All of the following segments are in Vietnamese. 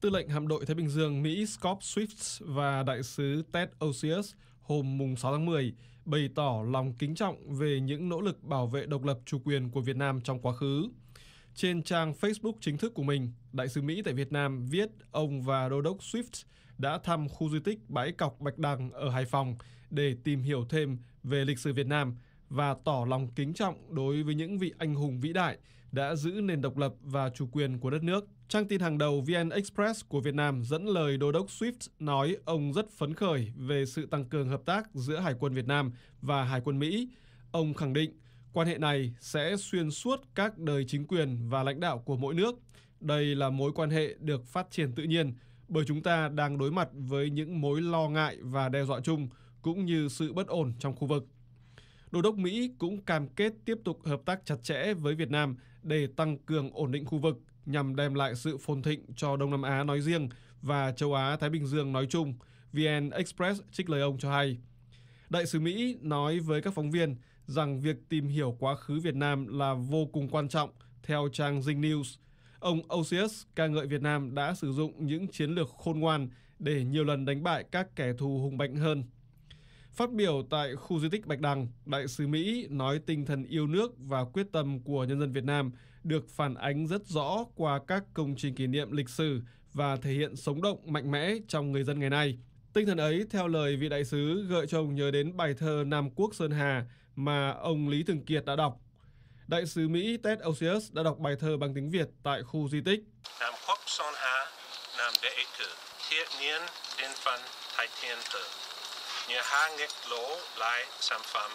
Tư lệnh hạm đội Thái Bình Dương Mỹ Scott Swift và đại sứ Ted Osius hôm mùng 6 tháng 10 bày tỏ lòng kính trọng về những nỗ lực bảo vệ độc lập chủ quyền của Việt Nam trong quá khứ. Trên trang Facebook chính thức của mình, đại sứ Mỹ tại Việt Nam viết ông và đô đốc Swift đã thăm khu di tích bãi cọc Bạch Đằng ở Hải Phòng để tìm hiểu thêm về lịch sử Việt Nam và tỏ lòng kính trọng đối với những vị anh hùng vĩ đại đã giữ nền độc lập và chủ quyền của đất nước. Trang tin hàng đầu VN Express của Việt Nam dẫn lời Đô đốc Swift nói ông rất phấn khởi về sự tăng cường hợp tác giữa Hải quân Việt Nam và Hải quân Mỹ. Ông khẳng định quan hệ này sẽ xuyên suốt các đời chính quyền và lãnh đạo của mỗi nước. Đây là mối quan hệ được phát triển tự nhiên bởi chúng ta đang đối mặt với những mối lo ngại và đe dọa chung cũng như sự bất ổn trong khu vực. Đô đốc Mỹ cũng cam kết tiếp tục hợp tác chặt chẽ với Việt Nam để tăng cường ổn định khu vực nhằm đem lại sự phồn thịnh cho Đông Nam Á nói riêng và châu Á-Thái Bình Dương nói chung, VN Express trích lời ông cho hay. Đại sứ Mỹ nói với các phóng viên rằng việc tìm hiểu quá khứ Việt Nam là vô cùng quan trọng, theo trang Zing News. Ông Osius ca ngợi Việt Nam đã sử dụng những chiến lược khôn ngoan để nhiều lần đánh bại các kẻ thù hùng mạnh hơn. Phát biểu tại khu di tích Bạch Đằng, Đại sứ Mỹ nói tinh thần yêu nước và quyết tâm của nhân dân Việt Nam được phản ánh rất rõ qua các công trình kỷ niệm lịch sử và thể hiện sống động mạnh mẽ trong người dân ngày nay. Tinh thần ấy, theo lời vị đại sứ, gợi cho ông nhớ đến bài thơ Nam Quốc Sơn Hà mà ông Lý Thường Kiệt đã đọc. Đại sứ Mỹ Ted Osius đã đọc bài thơ bằng tiếng Việt tại khu di tích. Nam Quốc Sơn Hà, Nam Đệ Cử, Thiết Niên, Tiên Phân, Thái Thiên Tử như hàng nghịch lỗ lại sản phẩm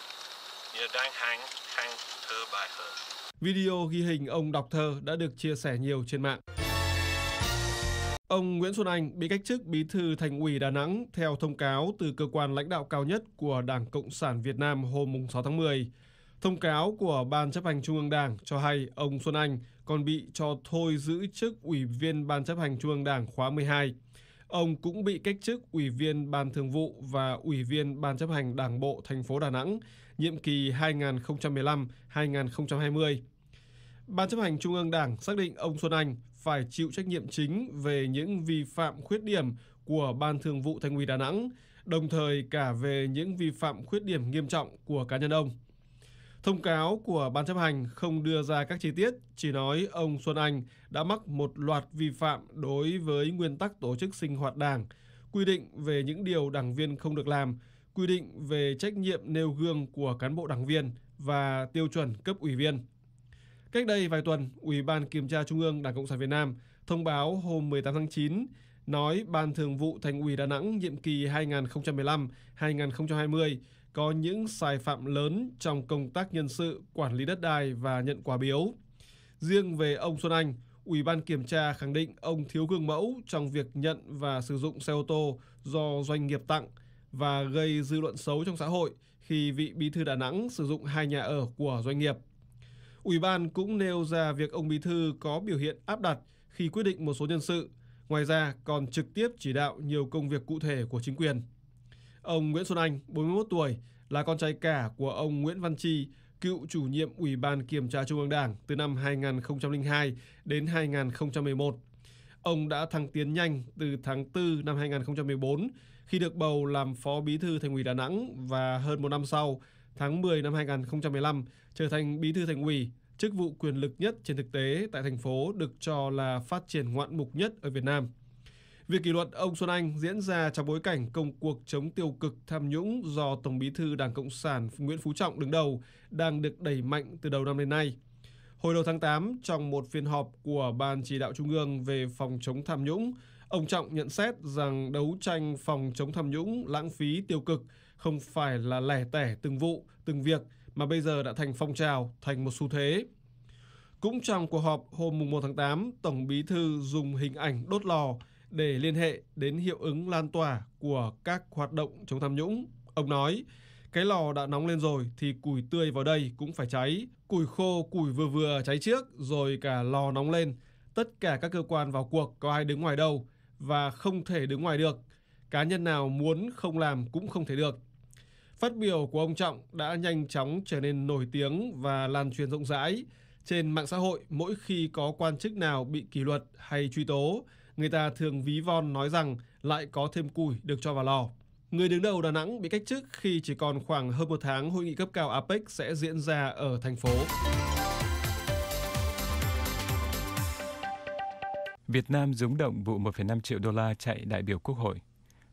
như đang hàng hàng thơ bài thơ. Video ghi hình ông đọc thơ đã được chia sẻ nhiều trên mạng. Ông Nguyễn Xuân Anh bị cách chức bí thư thành ủy Đà Nẵng theo thông cáo từ cơ quan lãnh đạo cao nhất của Đảng Cộng sản Việt Nam hôm 6 tháng 10. Thông cáo của Ban chấp hành Trung ương Đảng cho hay ông Xuân Anh còn bị cho thôi giữ chức Ủy viên Ban chấp hành Trung ương Đảng khóa 12. Ông cũng bị cách chức Ủy viên Ban Thường vụ và Ủy viên Ban chấp hành Đảng bộ thành phố Đà Nẵng, nhiệm kỳ 2015-2020. Ban chấp hành Trung ương Đảng xác định ông Xuân Anh phải chịu trách nhiệm chính về những vi phạm khuyết điểm của Ban Thường vụ Thành ủy Đà Nẵng, đồng thời cả về những vi phạm khuyết điểm nghiêm trọng của cá nhân ông. Thông cáo của Ban chấp hành không đưa ra các chi tiết, chỉ nói ông Xuân Anh đã mắc một loạt vi phạm đối với nguyên tắc tổ chức sinh hoạt đảng, quy định về những điều đảng viên không được làm, quy định về trách nhiệm nêu gương của cán bộ đảng viên và tiêu chuẩn cấp ủy viên. Cách đây vài tuần, Ủy ban Kiểm tra Trung ương Đảng Cộng sản Việt Nam thông báo hôm 18 tháng 9 nói Ban Thường vụ Thành ủy Đà Nẵng nhiệm kỳ 2015-2020 có những sai phạm lớn trong công tác nhân sự, quản lý đất đai và nhận quà biếu. Riêng về ông Xuân Anh, Ủy ban kiểm tra khẳng định ông thiếu gương mẫu trong việc nhận và sử dụng xe ô tô do doanh nghiệp tặng và gây dư luận xấu trong xã hội khi vị bí thư Đà Nẵng sử dụng hai nhà ở của doanh nghiệp. Ủy ban cũng nêu ra việc ông bí thư có biểu hiện áp đặt khi quyết định một số nhân sự, ngoài ra còn trực tiếp chỉ đạo nhiều công việc cụ thể của chính quyền. Ông Nguyễn Xuân Anh, 41 tuổi, là con trai cả của ông Nguyễn Văn Chi, cựu chủ nhiệm Ủy ban Kiểm tra Trung ương Đảng từ năm 2002 đến 2011. Ông đã thăng tiến nhanh từ tháng 4 năm 2014 khi được bầu làm Phó Bí thư Thành ủy Đà Nẵng và hơn một năm sau, tháng 10 năm 2015, trở thành Bí thư Thành ủy, chức vụ quyền lực nhất trên thực tế tại thành phố được cho là phát triển ngoạn mục nhất ở Việt Nam. Việc kỷ luật ông Xuân Anh diễn ra trong bối cảnh công cuộc chống tiêu cực tham nhũng do Tổng bí thư Đảng Cộng sản Nguyễn Phú Trọng đứng đầu đang được đẩy mạnh từ đầu năm đến nay. Hồi đầu tháng 8, trong một phiên họp của Ban chỉ đạo Trung ương về phòng chống tham nhũng, ông Trọng nhận xét rằng đấu tranh phòng chống tham nhũng, lãng phí, tiêu cực không phải là lẻ tẻ từng vụ, từng việc mà bây giờ đã thành phong trào, thành một xu thế. Cũng trong cuộc họp hôm 1 tháng 8, Tổng Bí Thư dùng hình ảnh đốt lò để liên hệ đến hiệu ứng lan tỏa của các hoạt động chống tham nhũng. Ông nói, cái lò đã nóng lên rồi thì củi tươi vào đây cũng phải cháy. Củi khô, củi vừa vừa cháy trước rồi cả lò nóng lên. Tất cả các cơ quan vào cuộc có ai đứng ngoài đâu và không thể đứng ngoài được. Cá nhân nào muốn không làm cũng không thể được. Phát biểu của ông Trọng đã nhanh chóng trở nên nổi tiếng và lan truyền rộng rãi. Trên mạng xã hội, mỗi khi có quan chức nào bị kỷ luật hay truy tố, người ta thường ví von nói rằng lại có thêm củi được cho vào lò. Người đứng đầu Đà Nẵng bị cách chức khi chỉ còn khoảng hơn một tháng hội nghị cấp cao APEC sẽ diễn ra ở thành phố. Việt Nam rúng động vụ 1,5 triệu đô la chạy đại biểu quốc hội.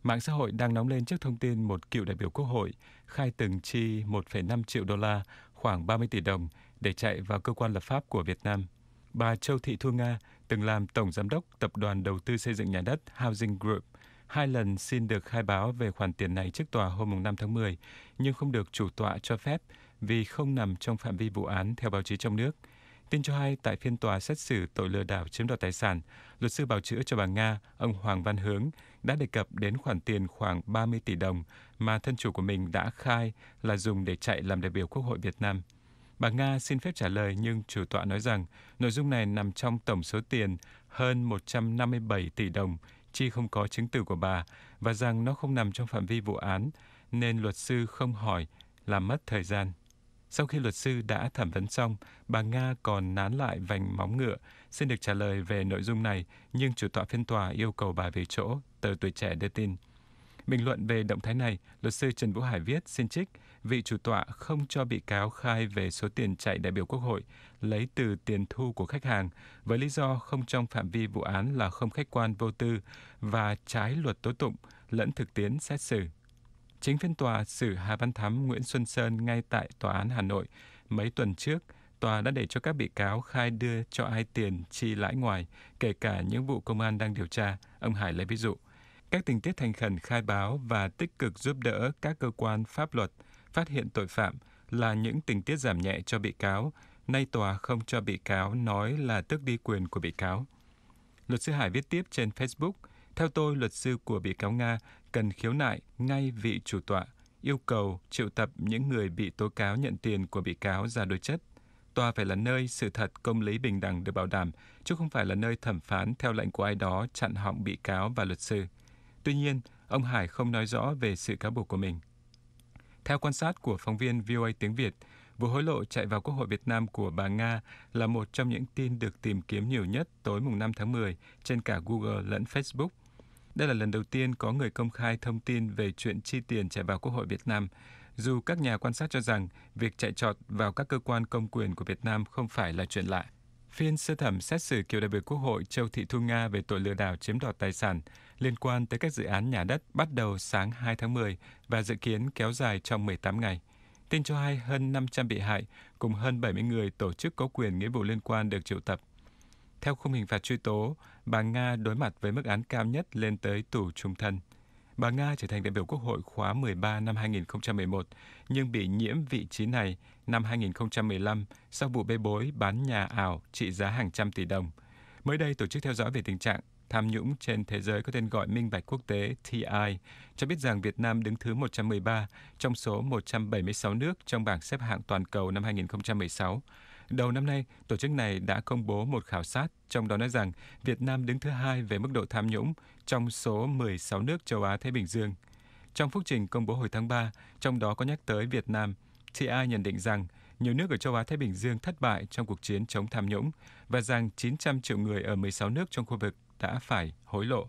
Mạng xã hội đang nóng lên trước thông tin một cựu đại biểu quốc hội khai từng chi 1,5 triệu đô la, khoảng 30 tỷ đồng, để chạy vào cơ quan lập pháp của Việt Nam. Bà Châu Thị Thu Nga, từng làm tổng giám đốc Tập đoàn Đầu tư Xây dựng Nhà đất Housing Group, hai lần xin được khai báo về khoản tiền này trước tòa hôm 5 tháng 10, nhưng không được chủ tọa cho phép vì không nằm trong phạm vi vụ án theo báo chí trong nước. Tin cho hay, tại phiên tòa xét xử tội lừa đảo chiếm đoạt tài sản, luật sư bào chữa cho bà Nga, ông Hoàng Văn Hướng, đã đề cập đến khoản tiền khoảng 30 tỷ đồng mà thân chủ của mình đã khai là dùng để chạy làm đại biểu Quốc hội Việt Nam. Bà Nga xin phép trả lời nhưng chủ tọa nói rằng nội dung này nằm trong tổng số tiền hơn 157 tỷ đồng chi không có chứng từ của bà và rằng nó không nằm trong phạm vi vụ án nên luật sư không hỏi làm mất thời gian. Sau khi luật sư đã thẩm vấn xong, bà Nga còn nán lại vành móng ngựa, xin được trả lời về nội dung này, nhưng chủ tọa phiên tòa yêu cầu bà về chỗ, tờ tuổi trẻ đưa tin. Bình luận về động thái này, luật sư Trần Vũ Hải viết xin trích, vị chủ tọa không cho bị cáo khai về số tiền chạy đại biểu Quốc hội lấy từ tiền thu của khách hàng với lý do không trong phạm vi vụ án là không khách quan vô tư và trái luật tố tụng lẫn thực tiễn xét xử. Chính phiên tòa xử Hà Văn Thắm, Nguyễn Xuân Sơn ngay tại Tòa án Hà Nội mấy tuần trước – tòa đã để cho các bị cáo khai đưa cho ai tiền chi lãi ngoài, kể cả những vụ công an đang điều tra, ông Hải lấy ví dụ. Các tình tiết thành khẩn khai báo và tích cực giúp đỡ các cơ quan pháp luật phát hiện tội phạm là những tình tiết giảm nhẹ cho bị cáo, nay tòa không cho bị cáo nói là tước đi quyền của bị cáo. Luật sư Hải viết tiếp trên Facebook, theo tôi, luật sư của bị cáo Nga cần khiếu nại ngay vị chủ tọa, yêu cầu triệu tập những người bị tố cáo nhận tiền của bị cáo ra đối chất. Tòa phải là nơi sự thật công lý bình đẳng được bảo đảm, chứ không phải là nơi thẩm phán theo lệnh của ai đó chặn họng bị cáo và luật sư. Tuy nhiên, ông Hải không nói rõ về sự cáo buộc của mình. Theo quan sát của phóng viên VOA tiếng Việt, vụ hối lộ chạy vào Quốc hội Việt Nam của bà Nga là một trong những tin được tìm kiếm nhiều nhất tối mùng 5 tháng 10 trên cả Google lẫn Facebook. Đây là lần đầu tiên có người công khai thông tin về chuyện chi tiền chạy vào Quốc hội Việt Nam, dù các nhà quan sát cho rằng việc chạy trọt vào các cơ quan công quyền của Việt Nam không phải là chuyện lạ. Phiên sơ thẩm xét xử cựu đại biểu Quốc hội Châu Thị Thu Nga về tội lừa đảo chiếm đoạt tài sản liên quan tới các dự án nhà đất bắt đầu sáng 2 tháng 10 và dự kiến kéo dài trong 18 ngày. Tin cho hay hơn 500 bị hại cùng hơn 70 người tổ chức có quyền nghĩa vụ liên quan được triệu tập. Theo khung hình phạt truy tố, bà Nga đối mặt với mức án cao nhất lên tới tù trung thân. Bà Nga trở thành đại biểu Quốc hội khóa 13 năm 2011, nhưng bị nhiễm vị trí này năm 2015 sau vụ bê bối bán nhà ảo trị giá hàng trăm tỷ đồng. Mới đây, tổ chức theo dõi về tình trạng tham nhũng trên thế giới có tên gọi Minh bạch quốc tế TI cho biết rằng Việt Nam đứng thứ 113 trong số 176 nước trong bảng xếp hạng toàn cầu năm 2016. Đầu năm nay, tổ chức này đã công bố một khảo sát, trong đó nói rằng Việt Nam đứng thứ hai về mức độ tham nhũng trong số 16 nước châu Á Thái Bình Dương. Trong phúc trình công bố hồi tháng 3, trong đó có nhắc tới Việt Nam, TI nhận định rằng nhiều nước ở châu Á Thái Bình Dương thất bại trong cuộc chiến chống tham nhũng và rằng 900 triệu người ở 16 nước trong khu vực đã phải hối lộ.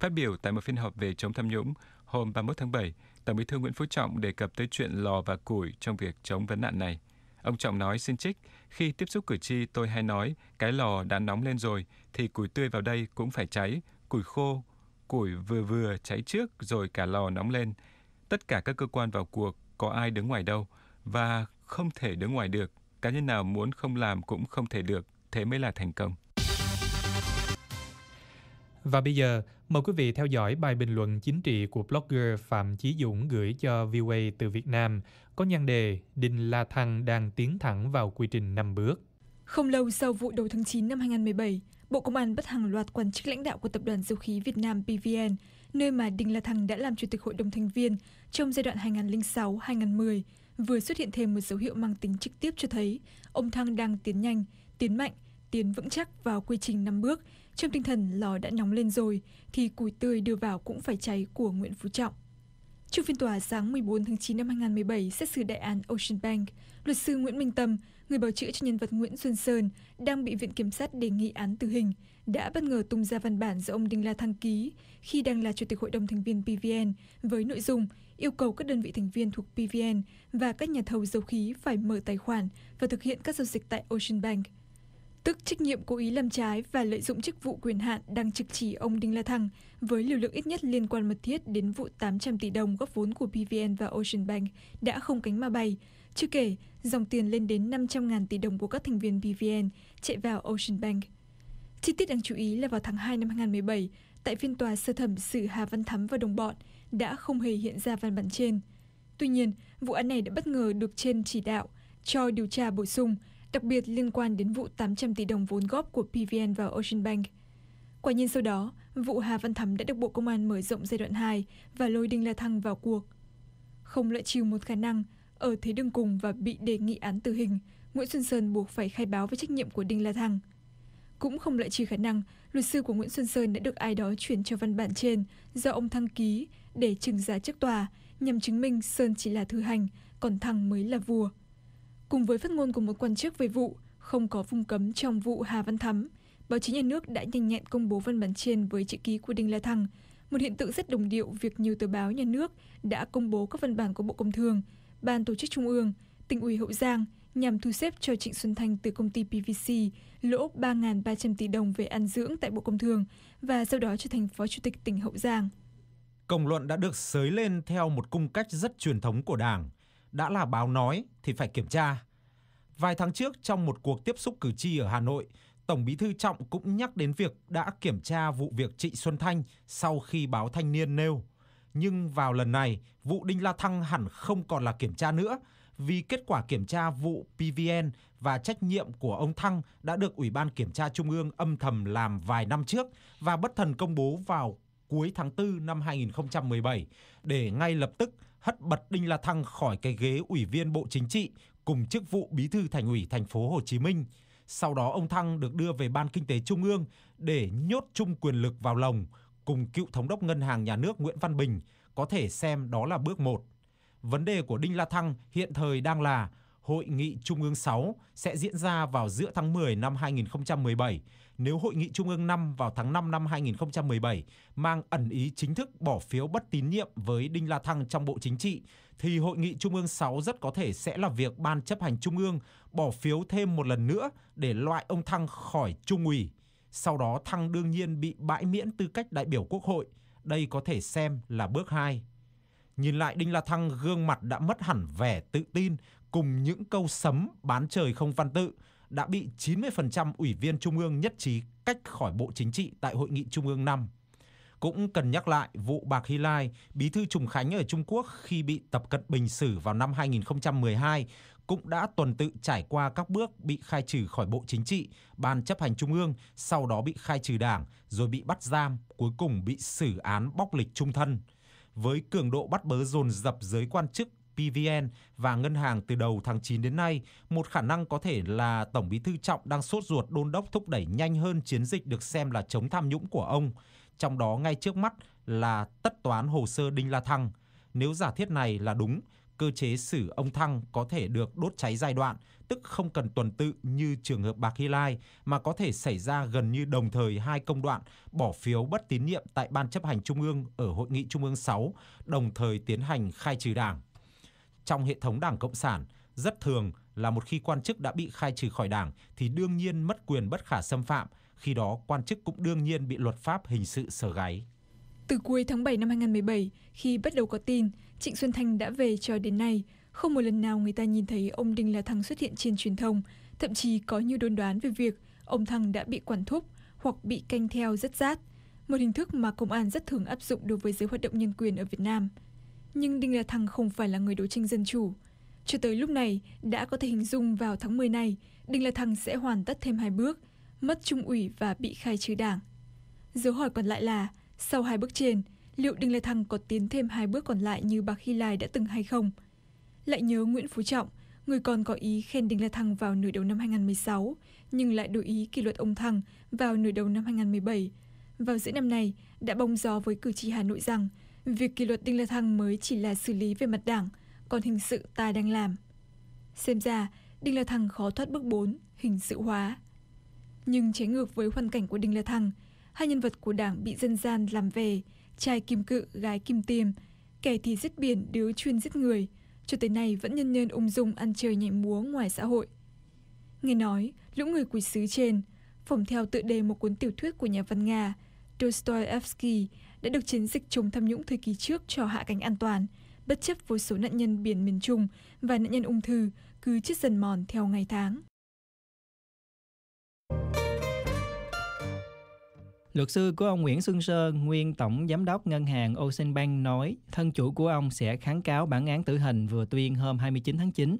Phát biểu tại một phiên họp về chống tham nhũng hôm 31 tháng 7, Tổng Bí thư Nguyễn Phú Trọng đề cập tới chuyện lò và củi trong việc chống vấn nạn này. Ông Trọng nói xin trích, khi tiếp xúc cử tri tôi hay nói cái lò đã nóng lên rồi thì củi tươi vào đây cũng phải cháy, củi khô, củi vừa vừa cháy trước rồi cả lò nóng lên. Tất cả các cơ quan vào cuộc có ai đứng ngoài đâu và không thể đứng ngoài được. Cá nhân nào muốn không làm cũng không thể được, thế mới là thành công và bây giờ mời quý vị theo dõi bài bình luận chính trị của blogger phạm chí dũng gửi cho VOA từ việt nam có nhan đề đinh la thăng đang tiến thẳng vào quy trình năm bước không lâu sau vụ đầu tháng 9 năm 2017, Bộ Công an bắt hàng loạt quan chức lãnh đạo của Tập đoàn Dầu khí Việt Nam PVN, nơi mà Đinh La Thăng đã làm Chủ tịch Hội đồng thành viên trong giai đoạn 2006-2010, vừa xuất hiện thêm một dấu hiệu mang tính trực tiếp cho thấy ông Thăng đang tiến nhanh, tiến mạnh, tiến vững chắc vào quy trình năm bước trong tinh thần lò đã nóng lên rồi thì củi tươi đưa vào cũng phải cháy của nguyễn phú trọng trước phiên tòa sáng 14 tháng 9 năm 2017 xét xử đại án ocean bank luật sư nguyễn minh tâm người bảo chữa cho nhân vật nguyễn xuân sơn đang bị viện kiểm sát đề nghị án tử hình đã bất ngờ tung ra văn bản do ông đinh la thăng ký khi đang là chủ tịch hội đồng thành viên pi với nội dung yêu cầu các đơn vị thành viên thuộc pi và các nhà thầu dầu khí phải mở tài khoản và thực hiện các giao dịch tại ocean bank tức trách nhiệm cố ý làm trái và lợi dụng chức vụ quyền hạn đang trực chỉ ông đinh la thăng với liều lượng ít nhất liên quan mật thiết đến vụ 800 tỷ đồng góp vốn của PVN và ocean bank đã không cánh mà bay chưa kể dòng tiền lên đến 500 trăm ngàn tỷ đồng của các thành viên PVN chạy vào ocean bank chi tiết đáng chú ý là vào tháng 2 năm 2017 tại phiên tòa sơ thẩm xử hà văn thắm và đồng bọn đã không hề hiện ra văn bản trên tuy nhiên vụ án này đã bất ngờ được trên chỉ đạo cho điều tra bổ sung đặc biệt liên quan đến vụ tám trăm tỷ đồng vốn góp của PVN vi en vào âu sừn quả nhiên sau đó vụ hà văn thắm đã được bộ công an mở rộng giai đoạn hai và lôi đinh la thăng vào cuộc không loại trừ một khả năng ở thế đương cùng và bị đề nghị án tử hình nguyễn xuân sơn buộc phải khai báo với trách nhiệm của đinh la thăng cũng không loại trừ khả năng luật sư của nguyễn xuân sơn đã được ai đó chuyển cho văn bản trên do ông thăng ký để trừng giá trước tòa nhằm chứng minh sơn chỉ là thư hành còn thăng mới là vua cùng với phát ngôn của một quan chức về vụ không có vùng cấm trong vụ hà văn thắm báo chí nhà nước đã nhanh nhẹn công bố văn bản trên với chữ ký của đinh la thăng một hiện tượng rất đồng điệu việc nhiều tờ báo nhà nước đã công bố các văn bản của bộ công thương ban tổ chức trung ương tỉnh ủy hậu giang nhằm thu xếp cho Trịnh Xuân Thanh từ công ty PVC lỗ 3.300 tỷ đồng về ăn dưỡng tại Bộ Công Thương và sau đó trở thành Phó Chủ tịch tỉnh Hậu Giang. Công luận đã được sới lên theo một cung cách rất truyền thống của Đảng đã là báo nói thì phải kiểm tra. Vài tháng trước trong một cuộc tiếp xúc cử tri ở Hà Nội, Tổng Bí thư Trọng cũng nhắc đến việc đã kiểm tra vụ việc Trịnh Xuân Thanh sau khi báo Thanh niên nêu. Nhưng vào lần này, vụ Đinh La Thăng hẳn không còn là kiểm tra nữa vì kết quả kiểm tra vụ PVN và trách nhiệm của ông Thăng đã được Ủy ban Kiểm tra Trung ương âm thầm làm vài năm trước và bất thần công bố vào cuối tháng 4 năm 2017 để ngay lập tức hất bật Đinh La Thăng khỏi cái ghế Ủy viên Bộ Chính trị cùng chức vụ Bí thư Thành ủy thành phố Hồ Chí Minh. Sau đó ông Thăng được đưa về Ban Kinh tế Trung ương để nhốt chung quyền lực vào lồng cùng cựu Thống đốc Ngân hàng Nhà nước Nguyễn Văn Bình, có thể xem đó là bước một. Vấn đề của Đinh La Thăng hiện thời đang là Hội nghị Trung ương 6 sẽ diễn ra vào giữa tháng 10 năm 2017 nếu Hội nghị Trung ương 5 vào tháng 5 năm 2017 mang ẩn ý chính thức bỏ phiếu bất tín nhiệm với Đinh La Thăng trong Bộ Chính trị, thì Hội nghị Trung ương 6 rất có thể sẽ là việc Ban chấp hành Trung ương bỏ phiếu thêm một lần nữa để loại ông Thăng khỏi Trung ủy. Sau đó Thăng đương nhiên bị bãi miễn tư cách đại biểu Quốc hội. Đây có thể xem là bước 2. Nhìn lại Đinh La Thăng gương mặt đã mất hẳn vẻ tự tin cùng những câu sấm bán trời không văn tự, đã bị 90% ủy viên Trung ương nhất trí cách khỏi Bộ Chính trị tại Hội nghị Trung ương năm. Cũng cần nhắc lại vụ Bạc Hy Lai, bí thư Trùng Khánh ở Trung Quốc khi bị Tập Cận Bình xử vào năm 2012 cũng đã tuần tự trải qua các bước bị khai trừ khỏi Bộ Chính trị, Ban chấp hành Trung ương, sau đó bị khai trừ đảng, rồi bị bắt giam, cuối cùng bị xử án bóc lịch trung thân. Với cường độ bắt bớ dồn dập giới quan chức PVN và ngân hàng từ đầu tháng 9 đến nay, một khả năng có thể là Tổng bí thư Trọng đang sốt ruột đôn đốc thúc đẩy nhanh hơn chiến dịch được xem là chống tham nhũng của ông. Trong đó ngay trước mắt là tất toán hồ sơ Đinh La Thăng. Nếu giả thiết này là đúng, cơ chế xử ông Thăng có thể được đốt cháy giai đoạn, tức không cần tuần tự như trường hợp Bạc Hy Lai, mà có thể xảy ra gần như đồng thời hai công đoạn bỏ phiếu bất tín nhiệm tại Ban chấp hành Trung ương ở Hội nghị Trung ương 6, đồng thời tiến hành khai trừ đảng trong hệ thống Đảng Cộng sản rất thường là một khi quan chức đã bị khai trừ khỏi Đảng thì đương nhiên mất quyền bất khả xâm phạm, khi đó quan chức cũng đương nhiên bị luật pháp hình sự sờ gáy. Từ cuối tháng 7 năm 2017, khi bắt đầu có tin, Trịnh Xuân Thanh đã về cho đến nay, không một lần nào người ta nhìn thấy ông Đinh La Thăng xuất hiện trên truyền thông, thậm chí có nhiều đồn đoán về việc ông Thăng đã bị quản thúc hoặc bị canh theo rất rát, một hình thức mà công an rất thường áp dụng đối với giới hoạt động nhân quyền ở Việt Nam nhưng đinh la thăng không phải là người đấu tranh dân chủ cho tới lúc này đã có thể hình dung vào tháng 10 này đinh la thăng sẽ hoàn tất thêm hai bước mất trung ủy và bị khai trừ đảng dấu hỏi còn lại là sau hai bước trên liệu đinh la thăng có tiến thêm hai bước còn lại như bà khi lai đã từng hay không lại nhớ nguyễn phú trọng người còn có ý khen đinh la thăng vào nửa đầu năm 2016 nhưng lại đổi ý kỷ luật ông thăng vào nửa đầu năm 2017 vào giữa năm này đã bông gió với cử tri hà nội rằng việc kỷ luật đinh la thăng mới chỉ là xử lý về mặt đảng còn hình sự ta đang làm xem ra đinh la thăng khó thoát bước bốn hình sự hóa nhưng trái ngược với hoàn cảnh của đinh la thăng hai nhân vật của đảng bị dân gian làm về trai kim cự gái kim tiêm kẻ thì giết biển đứa chuyên giết người cho tới nay vẫn nhân nhân ung dung ăn chơi nhảy múa ngoài xã hội nghe nói lũ người quỷ sứ trên phỏng theo tựa đề một cuốn tiểu thuyết của nhà văn nga Dostoevsky đã được chiến dịch chống tham nhũng thời kỳ trước cho hạ cánh an toàn bất chấp vô số nạn nhân biển miền trung và nạn nhân ung thư cứ chết dần mòn theo ngày tháng Luật sư của ông Nguyễn Xuân Sơn, nguyên tổng giám đốc ngân hàng Ocean Bank nói thân chủ của ông sẽ kháng cáo bản án tử hình vừa tuyên hôm 29 tháng 9.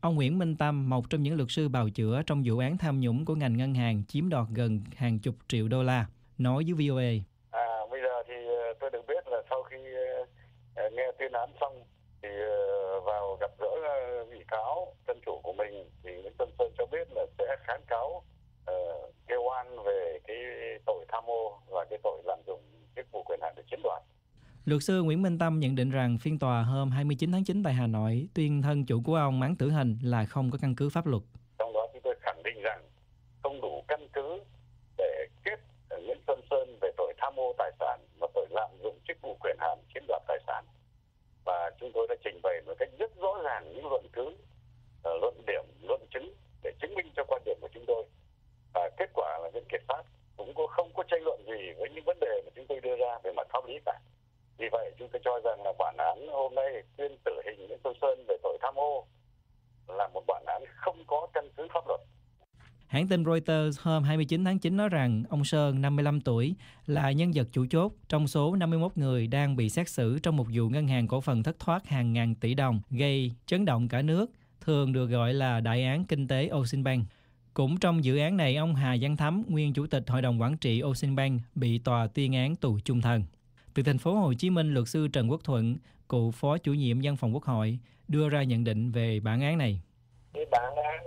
Ông Nguyễn Minh Tâm, một trong những luật sư bào chữa trong vụ án tham nhũng của ngành ngân hàng chiếm đoạt gần hàng chục triệu đô la, nói với VOA. án xong thì ờ, vào gặp gỡ ờ, bị cáo thân chủ của mình thì Nguyễn Xuân Sơn cho biết là sẽ kháng cáo uh, kêu oan về cái tội tham ô và cái tội lạm dụng chức vụ quyền hạn để chiếm đoạt. Luật sư Nguyễn Minh Tâm nhận định rằng phiên tòa hôm 29 tháng 9 tại Hà Nội tuyên thân chủ của ông án tử hình là không có căn cứ pháp luật. Trong đó chúng tôi khẳng định rằng không đủ căn cứ để kết Nguyễn Xuân Sơn về tội tham ô tài sản và tội lạm dụng chức vụ quyền hạn chiếm đoạt tài sản và chúng tôi đã trình bày một cách rất rõ ràng những luận cứ ờ, luận điểm luận chứng để chứng minh cho quan điểm của chúng tôi và kết quả là viện kiểm sát cũng có không có tranh luận gì với những vấn đề mà chúng tôi đưa ra về mặt pháp lý cả vì vậy chúng tôi cho rằng là bản án hôm nay tuyên tử hình Nguyễn Tô Sơn về tội tham ô là một bản án không có căn cứ pháp luật Hãng tin Reuters hôm 29 tháng 9 nói rằng ông Sơn, 55 tuổi, là nhân vật chủ chốt trong số 51 người đang bị xét xử trong một vụ ngân hàng cổ phần thất thoát hàng ngàn tỷ đồng gây chấn động cả nước, thường được gọi là đại án kinh tế Ocean Bank. Cũng trong dự án này, ông Hà Văn Thắm, nguyên chủ tịch hội đồng quản trị Ocean Bank, bị tòa tuyên án tù chung thân. Từ thành phố Hồ Chí Minh, luật sư Trần Quốc Thuận, cựu phó chủ nhiệm văn phòng Quốc hội, đưa ra nhận định về bản án này. Cái bản án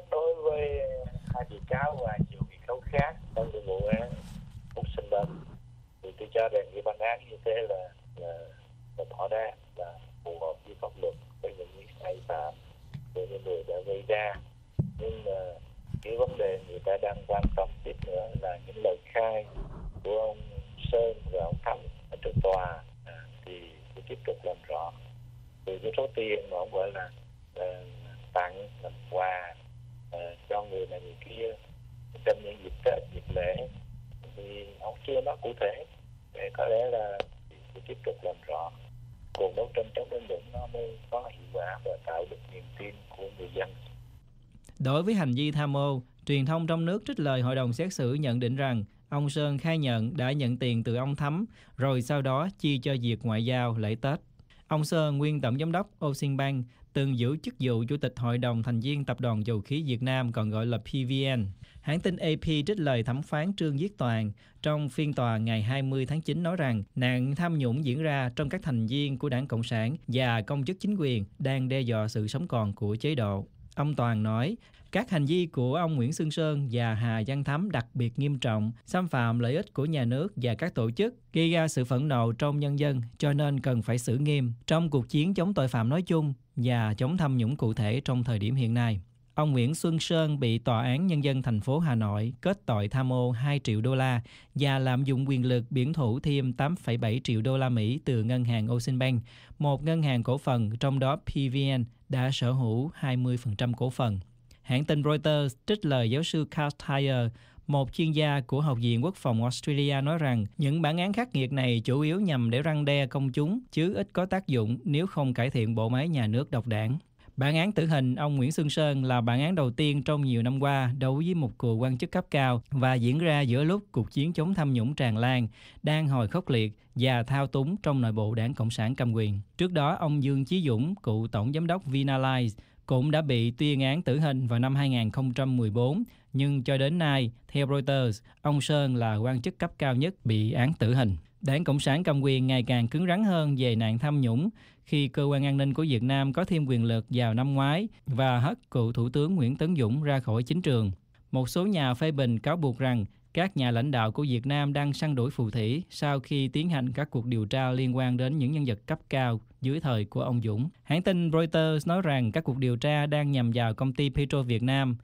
hai bị cáo và nhiều bị cáo khác trong những vụ án phúc sinh bệnh thì tôi cho rằng cái bản án như thế là là, là thỏa đáng và phù hợp với pháp luật với những sai phạm của những người đã gây ra nhưng mà cái vấn đề người ta đang quan tâm tiếp nữa là những lời khai của ông Sơn và ông Thắng ở trước tòa à, thì, thì tiếp tục làm rõ từ cái số tiền mà ông gọi là, ờ, là tặng làm quà Ờ, cho người này người kia trong những dịp tết dịp lễ thì ông chưa nói cụ thể để có lẽ là phải tiếp tục làm rõ cuộc đấu tranh chống tham nhũng nó mới có hiệu quả và tạo được niềm tin của người dân đối với hành vi tham ô truyền thông trong nước trích lời hội đồng xét xử nhận định rằng ông Sơn khai nhận đã nhận tiền từ ông Thắm rồi sau đó chi cho việc ngoại giao lễ Tết. Ông Sơn, nguyên tổng giám đốc Ocean Bank, từng giữ chức vụ Chủ tịch Hội đồng thành viên Tập đoàn Dầu khí Việt Nam còn gọi là PVN. Hãng tin AP trích lời thẩm phán Trương Viết Toàn trong phiên tòa ngày 20 tháng 9 nói rằng nạn tham nhũng diễn ra trong các thành viên của Đảng Cộng sản và công chức chính quyền đang đe dọa sự sống còn của chế độ. Ông Toàn nói, các hành vi của ông Nguyễn Xuân Sơn và Hà Văn Thắm đặc biệt nghiêm trọng, xâm phạm lợi ích của nhà nước và các tổ chức, gây ra sự phẫn nộ trong nhân dân, cho nên cần phải xử nghiêm trong cuộc chiến chống tội phạm nói chung và chống tham nhũng cụ thể trong thời điểm hiện nay. Ông Nguyễn Xuân Sơn bị Tòa án Nhân dân thành phố Hà Nội kết tội tham ô 2 triệu đô la và lạm dụng quyền lực biển thủ thêm 8,7 triệu đô la Mỹ từ ngân hàng Ocean Bank, một ngân hàng cổ phần trong đó PVN đã sở hữu 20% cổ phần. Hãng tin Reuters trích lời giáo sư Carl Thayer, một chuyên gia của Học viện Quốc phòng Australia nói rằng những bản án khắc nghiệt này chủ yếu nhằm để răng đe công chúng, chứ ít có tác dụng nếu không cải thiện bộ máy nhà nước độc đảng. Bản án tử hình ông Nguyễn Xuân Sơn là bản án đầu tiên trong nhiều năm qua đối với một cựu quan chức cấp cao và diễn ra giữa lúc cuộc chiến chống tham nhũng tràn lan, đang hồi khốc liệt và thao túng trong nội bộ đảng Cộng sản cầm quyền. Trước đó, ông Dương Chí Dũng, cựu tổng giám đốc Vinalize, cũng đã bị tuyên án tử hình vào năm 2014, nhưng cho đến nay, theo Reuters, ông Sơn là quan chức cấp cao nhất bị án tử hình. Đảng Cộng sản cầm quyền ngày càng cứng rắn hơn về nạn tham nhũng, khi cơ quan an ninh của Việt Nam có thêm quyền lực vào năm ngoái và hất cựu Thủ tướng Nguyễn Tấn Dũng ra khỏi chính trường. Một số nhà phê bình cáo buộc rằng các nhà lãnh đạo của Việt Nam đang săn đuổi phù thủy sau khi tiến hành các cuộc điều tra liên quan đến những nhân vật cấp cao dưới thời của ông Dũng. Hãng tin Reuters nói rằng các cuộc điều tra đang nhằm vào công ty Petro Việt Nam,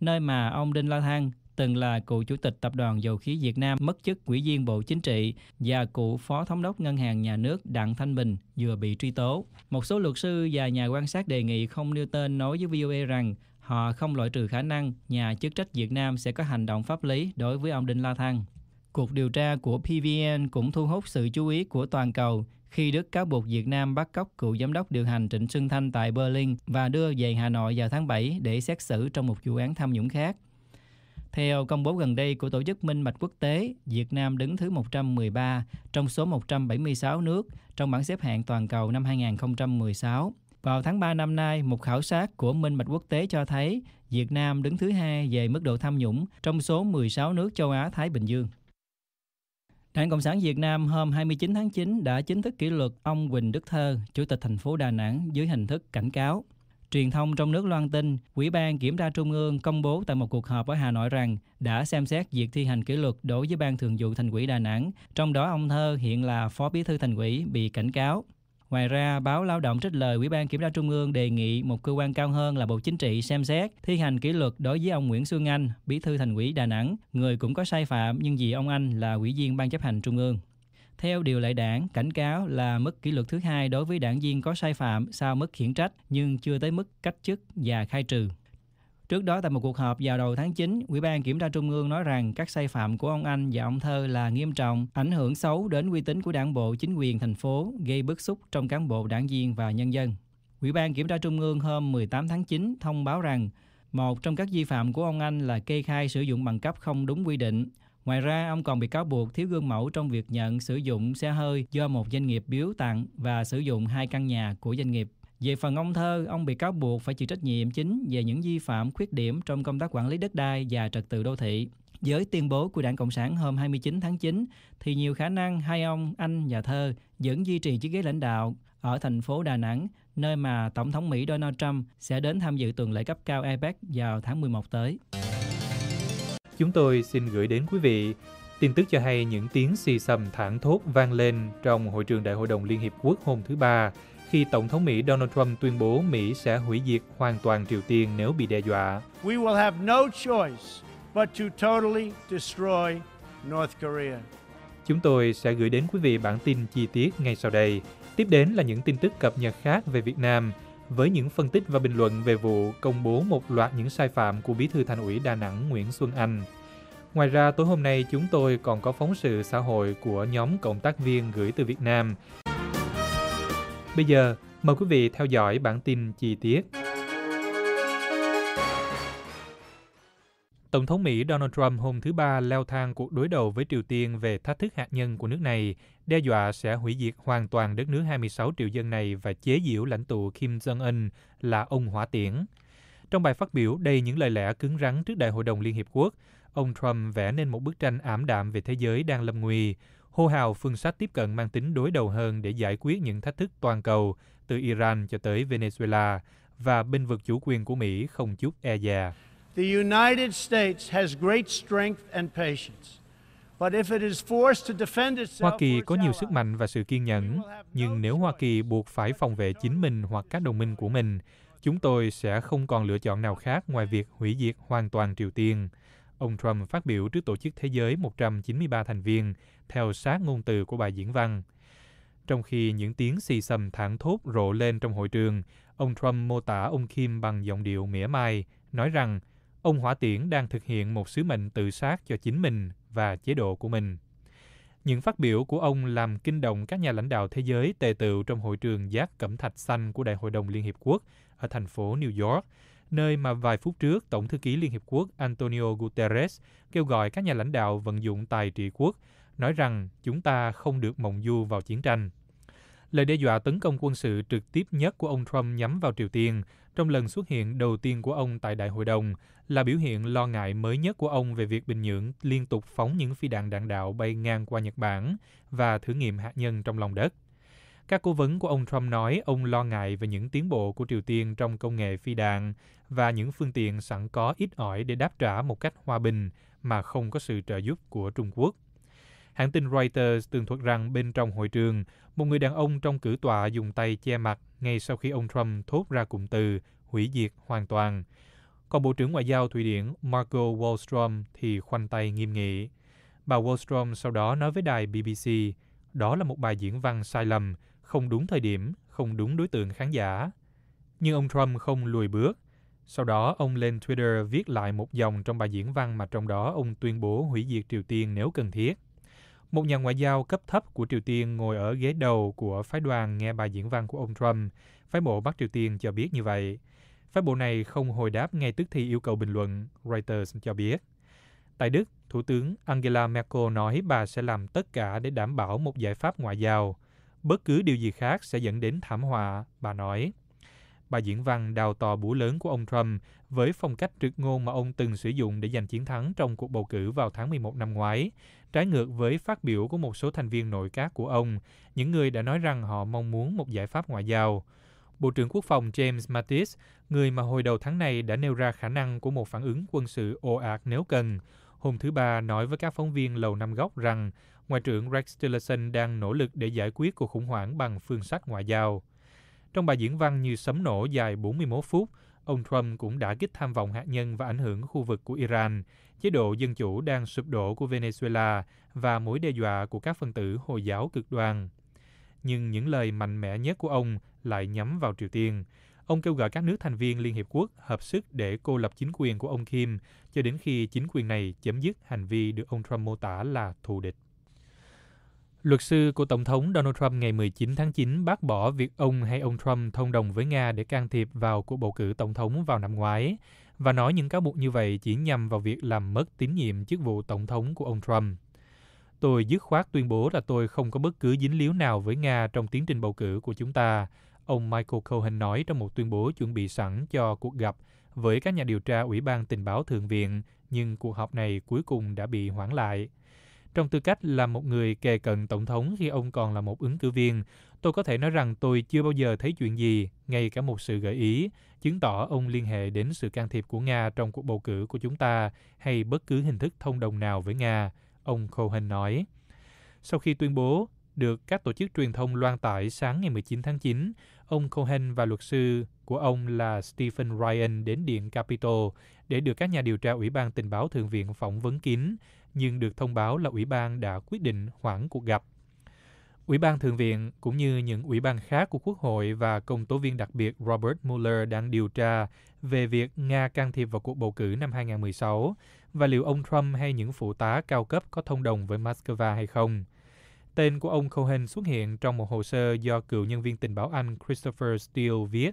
nơi mà ông Đinh La Thăng, từng là cựu chủ tịch Tập đoàn Dầu khí Việt Nam mất chức Ủy viên Bộ Chính trị và cựu Phó Thống đốc Ngân hàng Nhà nước Đặng Thanh Bình vừa bị truy tố. Một số luật sư và nhà quan sát đề nghị không nêu tên nói với VOA rằng họ không loại trừ khả năng nhà chức trách Việt Nam sẽ có hành động pháp lý đối với ông Đinh La Thăng. Cuộc điều tra của PVN cũng thu hút sự chú ý của toàn cầu khi Đức cáo buộc Việt Nam bắt cóc cựu giám đốc điều hành Trịnh Xuân Thanh tại Berlin và đưa về Hà Nội vào tháng 7 để xét xử trong một vụ án tham nhũng khác. Theo công bố gần đây của Tổ chức Minh Bạch Quốc tế, Việt Nam đứng thứ 113 trong số 176 nước trong bảng xếp hạng toàn cầu năm 2016. Vào tháng 3 năm nay, một khảo sát của Minh Bạch Quốc tế cho thấy Việt Nam đứng thứ hai về mức độ tham nhũng trong số 16 nước châu Á-Thái Bình Dương. Đảng Cộng sản Việt Nam hôm 29 tháng 9 đã chính thức kỷ luật ông Quỳnh Đức Thơ, Chủ tịch thành phố Đà Nẵng dưới hình thức cảnh cáo. Truyền thông trong nước loan tin, Ủy ban Kiểm tra Trung ương công bố tại một cuộc họp ở Hà Nội rằng đã xem xét việc thi hành kỷ luật đối với Ban Thường vụ Thành ủy Đà Nẵng, trong đó ông Thơ hiện là Phó Bí thư Thành ủy bị cảnh cáo. Ngoài ra, báo Lao động trích lời Ủy ban Kiểm tra Trung ương đề nghị một cơ quan cao hơn là Bộ Chính trị xem xét thi hành kỷ luật đối với ông Nguyễn Xuân Anh, Bí thư Thành ủy Đà Nẵng, người cũng có sai phạm nhưng vì ông Anh là ủy viên Ban chấp hành Trung ương theo điều lệ đảng cảnh cáo là mức kỷ luật thứ hai đối với đảng viên có sai phạm sau mức khiển trách nhưng chưa tới mức cách chức và khai trừ. Trước đó tại một cuộc họp vào đầu tháng 9, Ủy ban Kiểm tra Trung ương nói rằng các sai phạm của ông Anh và ông Thơ là nghiêm trọng, ảnh hưởng xấu đến uy tín của đảng bộ chính quyền thành phố, gây bức xúc trong cán bộ đảng viên và nhân dân. Ủy ban Kiểm tra Trung ương hôm 18 tháng 9 thông báo rằng một trong các vi phạm của ông Anh là kê khai sử dụng bằng cấp không đúng quy định, Ngoài ra, ông còn bị cáo buộc thiếu gương mẫu trong việc nhận sử dụng xe hơi do một doanh nghiệp biếu tặng và sử dụng hai căn nhà của doanh nghiệp. Về phần ông Thơ, ông bị cáo buộc phải chịu trách nhiệm chính về những vi phạm khuyết điểm trong công tác quản lý đất đai và trật tự đô thị. Với tuyên bố của Đảng Cộng sản hôm 29 tháng 9, thì nhiều khả năng hai ông, anh và Thơ vẫn duy trì chiếc ghế lãnh đạo ở thành phố Đà Nẵng, nơi mà Tổng thống Mỹ Donald Trump sẽ đến tham dự tuần lễ cấp cao APEC vào tháng 11 tới chúng tôi xin gửi đến quý vị tin tức cho hay những tiếng xì xầm thẳng thốt vang lên trong hội trường Đại hội đồng Liên Hiệp Quốc hôm thứ Ba khi Tổng thống Mỹ Donald Trump tuyên bố Mỹ sẽ hủy diệt hoàn toàn Triều Tiên nếu bị đe dọa. We will have no choice but to totally destroy North Korea. Chúng tôi sẽ gửi đến quý vị bản tin chi tiết ngay sau đây. Tiếp đến là những tin tức cập nhật khác về Việt Nam – với những phân tích và bình luận về vụ công bố một loạt những sai phạm của Bí thư Thành ủy Đà Nẵng Nguyễn Xuân Anh. Ngoài ra, tối hôm nay chúng tôi còn có phóng sự xã hội của nhóm cộng tác viên gửi từ Việt Nam. Bây giờ, mời quý vị theo dõi bản tin chi tiết. Tổng thống Mỹ Donald Trump hôm thứ Ba leo thang cuộc đối đầu với Triều Tiên về thách thức hạt nhân của nước này, đe dọa sẽ hủy diệt hoàn toàn đất nước 26 triệu dân này và chế giễu lãnh tụ Kim Jong-un là ông hỏa tiễn. Trong bài phát biểu đầy những lời lẽ cứng rắn trước Đại hội đồng Liên Hiệp Quốc, ông Trump vẽ nên một bức tranh ảm đạm về thế giới đang lâm nguy, hô hào phương sách tiếp cận mang tính đối đầu hơn để giải quyết những thách thức toàn cầu, từ Iran cho tới Venezuela, và binh vực chủ quyền của Mỹ không chút e dè. The United States has great strength and patience. Hoa Kỳ có nhiều sức mạnh và sự kiên nhẫn, nhưng nếu Hoa Kỳ buộc phải phòng vệ chính mình hoặc các đồng minh của mình, chúng tôi sẽ không còn lựa chọn nào khác ngoài việc hủy diệt hoàn toàn Triều Tiên. Ông Trump phát biểu trước Tổ chức Thế giới 193 thành viên, theo sát ngôn từ của bài diễn văn. Trong khi những tiếng xì xầm thảng thốt rộ lên trong hội trường, ông Trump mô tả ông Kim bằng giọng điệu mỉa mai, nói rằng – ông hỏa tiễn đang thực hiện một sứ mệnh tự sát cho chính mình và chế độ của mình. Những phát biểu của ông làm kinh động các nhà lãnh đạo thế giới tề tựu trong hội trường giác cẩm thạch xanh của Đại hội đồng Liên Hiệp Quốc ở thành phố New York, nơi mà vài phút trước Tổng thư ký Liên Hiệp Quốc Antonio Guterres kêu gọi các nhà lãnh đạo vận dụng tài trị quốc, nói rằng chúng ta không được mộng du vào chiến tranh. Lời đe dọa tấn công quân sự trực tiếp nhất của ông Trump nhắm vào Triều Tiên trong lần xuất hiện đầu tiên của ông tại đại hội đồng là biểu hiện lo ngại mới nhất của ông về việc bình nhưỡng liên tục phóng những phi đạn đạn đạo bay ngang qua nhật bản và thử nghiệm hạt nhân trong lòng đất các cố vấn của ông Trump nói ông lo ngại về những tiến bộ của Triều Tiên trong công nghệ phi đạn và những phương tiện sẵn có ít ỏi để đáp trả một cách hòa bình mà không có sự trợ giúp của Trung Quốc hãng tin Reuters tường thuật rằng bên trong hội trường một người đàn ông trong cử tọa dùng tay che mặt ngay sau khi ông Trump thốt ra cụm từ hủy diệt hoàn toàn còn bộ trưởng ngoại giao thụy điển marco wallstrom thì khoanh tay nghiêm nghị bà wallstrom sau đó nói với đài bbc đó là một bài diễn văn sai lầm không đúng thời điểm không đúng đối tượng khán giả nhưng ông trump không lùi bước sau đó, ông lên Twitter viết lại một dòng trong bài diễn văn mà trong đó ông tuyên bố hủy diệt Triều Tiên nếu cần thiết một nhà ngoại giao cấp thấp của triều tiên ngồi ở ghế đầu của phái đoàn nghe bài diễn văn của ông Trump, phái bộ bắc triều tiên cho biết như vậy phái bộ này không hồi đáp ngay tức thì yêu cầu bình luận reuters cho biết tại đức thủ tướng angela merkel nói bà sẽ làm tất cả để đảm bảo một giải pháp ngoại giao bất cứ điều gì khác sẽ dẫn đến thảm họa bà nói Bài diễn văn đào tò búa lớn của ông Trump với phong cách trực ngôn mà ông từng sử dụng để giành chiến thắng trong cuộc bầu cử vào tháng 11 năm ngoái, trái ngược với phát biểu của một số thành viên nội các của ông, những người đã nói rằng họ mong muốn một giải pháp ngoại giao. Bộ trưởng Quốc phòng James Mattis, người mà hồi đầu tháng này đã nêu ra khả năng của một phản ứng quân sự ồ ạt nếu cần, hôm thứ Ba nói với các phóng viên Lầu Năm Góc rằng Ngoại trưởng Rex Tillerson đang nỗ lực để giải quyết cuộc khủng hoảng bằng phương sách ngoại giao trong bài diễn văn như sấm nổ dài 41 phút, ông Trump cũng đã kích tham vọng hạt nhân và ảnh hưởng khu vực của Iran, chế độ dân chủ đang sụp đổ của Venezuela và mối đe dọa của các phần tử Hồi giáo cực đoan. Nhưng những lời mạnh mẽ nhất của ông lại nhắm vào Triều Tiên. Ông kêu gọi các nước thành viên Liên Hiệp Quốc hợp sức để cô lập chính quyền của ông Kim cho đến khi chính quyền này chấm dứt hành vi được ông Trump mô tả là thù địch. Luật sư của Tổng thống Donald Trump ngày 19 tháng 9 bác bỏ việc ông hay ông Trump thông đồng với Nga để can thiệp vào cuộc bầu cử Tổng thống vào năm ngoái và nói những cáo buộc như vậy chỉ nhằm vào việc làm mất tín nhiệm chức vụ Tổng thống của ông Trump. Tôi dứt khoát tuyên bố là tôi không có bất cứ dính líu nào với Nga trong tiến trình bầu cử của chúng ta, ông Michael Cohen nói trong một tuyên bố chuẩn bị sẵn cho cuộc gặp với các nhà điều tra Ủy ban Tình báo Thượng viện, nhưng cuộc họp này cuối cùng đã bị hoãn lại trong tư cách là một người kề cận tổng thống khi ông còn là một ứng cử viên tôi có thể nói rằng tôi chưa bao giờ thấy chuyện gì ngay cả một sự gợi ý chứng tỏ ông liên hệ đến sự can thiệp của nga trong cuộc bầu cử của chúng ta hay bất cứ hình thức thông đồng nào với nga ông cohen nói sau khi tuyên bố được các tổ chức truyền thông loan tải sáng ngày 19 tháng 9, ông Cohen và luật sư của ông là Stephen Ryan đến Điện Capitol để được các nhà điều tra Ủy ban Tình báo Thượng viện phỏng vấn kín nhưng được thông báo là ủy ban đã quyết định hoãn cuộc gặp. Ủy ban Thượng viện cũng như những ủy ban khác của Quốc hội và công tố viên đặc biệt Robert Mueller đang điều tra về việc Nga can thiệp vào cuộc bầu cử năm 2016 và liệu ông Trump hay những phụ tá cao cấp có thông đồng với Moscow hay không. Tên của ông Cohen xuất hiện trong một hồ sơ do cựu nhân viên tình báo Anh Christopher Steele viết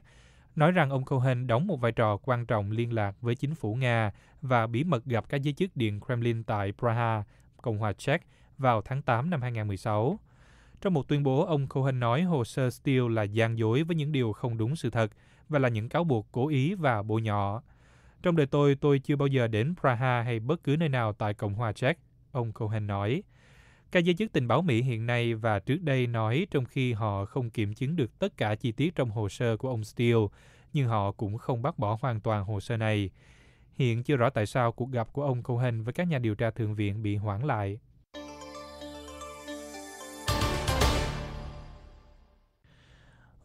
nói rằng ông Cohen đóng một vai trò quan trọng liên lạc với chính phủ Nga và bí mật gặp các giới chức Điện Kremlin tại Praha, Cộng hòa Czech vào tháng 8 năm 2016. Trong một tuyên bố, ông Cohen nói hồ sơ Steele là gian dối với những điều không đúng sự thật và là những cáo buộc cố ý và bôi nhọ. Trong đời tôi, tôi chưa bao giờ đến Praha hay bất cứ nơi nào tại Cộng hòa Czech, ông Cohen nói các giới chức tình báo mỹ hiện nay và trước đây nói trong khi họ không kiểm chứng được tất cả chi tiết trong hồ sơ của ông steele nhưng họ cũng không bác bỏ hoàn toàn hồ sơ này hiện chưa rõ tại sao cuộc gặp của ông cohen với các nhà điều tra thượng viện bị hoãn lại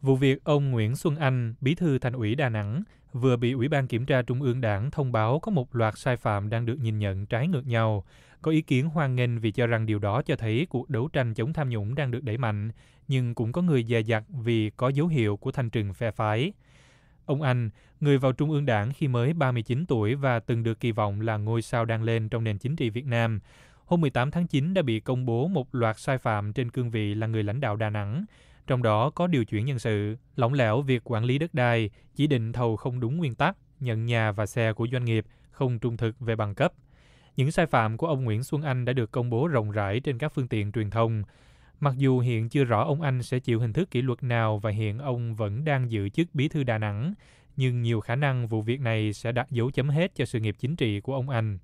Vụ việc ông Nguyễn Xuân Anh, bí thư thành ủy Đà Nẵng, vừa bị Ủy ban Kiểm tra Trung ương Đảng thông báo có một loạt sai phạm đang được nhìn nhận trái ngược nhau có ý kiến hoan nghênh vì cho rằng điều đó cho thấy cuộc đấu tranh chống tham nhũng đang được đẩy mạnh, nhưng cũng có người dè dặt vì có dấu hiệu của thanh trừng phe phái. Ông Anh, người vào Trung ương Đảng khi mới 39 tuổi và từng được kỳ vọng là ngôi sao đang lên trong nền chính trị Việt Nam, hôm 18 tháng 9 đã bị công bố một loạt sai phạm trên cương vị là người lãnh đạo Đà Nẵng, trong đó có điều chuyển nhân sự, lỏng lẻo việc quản lý đất đai, chỉ định thầu không đúng nguyên tắc, nhận nhà và xe của doanh nghiệp, không trung thực về bằng cấp – những sai phạm của ông Nguyễn Xuân Anh đã được công bố rộng rãi trên các phương tiện truyền thông. Mặc dù hiện chưa rõ ông Anh sẽ chịu hình thức kỷ luật nào và hiện ông vẫn đang giữ chức bí thư Đà Nẵng, nhưng nhiều khả năng vụ việc này sẽ đặt dấu chấm hết cho sự nghiệp chính trị của ông Anh.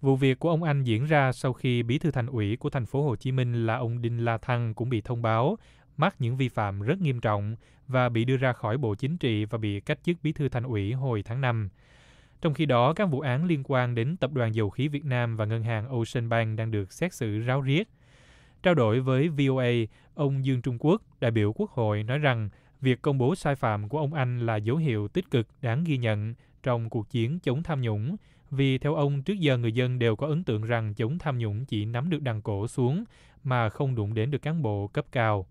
Vụ việc của ông Anh diễn ra sau khi bí thư thành ủy của thành phố Hồ Chí Minh là ông Đinh La Thăng cũng bị thông báo mắc những vi phạm rất nghiêm trọng và bị đưa ra khỏi Bộ Chính trị và bị cách chức bí thư thành ủy hồi tháng 5 trong khi đó các vụ án liên quan đến tập đoàn dầu khí Việt Nam và ngân hàng Ocean Bank đang được xét xử ráo riết. Trao đổi với VOA, ông Dương Trung Quốc, đại biểu Quốc hội nói rằng việc công bố sai phạm của ông Anh là dấu hiệu tích cực đáng ghi nhận trong cuộc chiến chống tham nhũng, vì theo ông trước giờ người dân đều có ấn tượng rằng chống tham nhũng chỉ nắm được đằng cổ xuống mà không đụng đến được cán bộ cấp cao.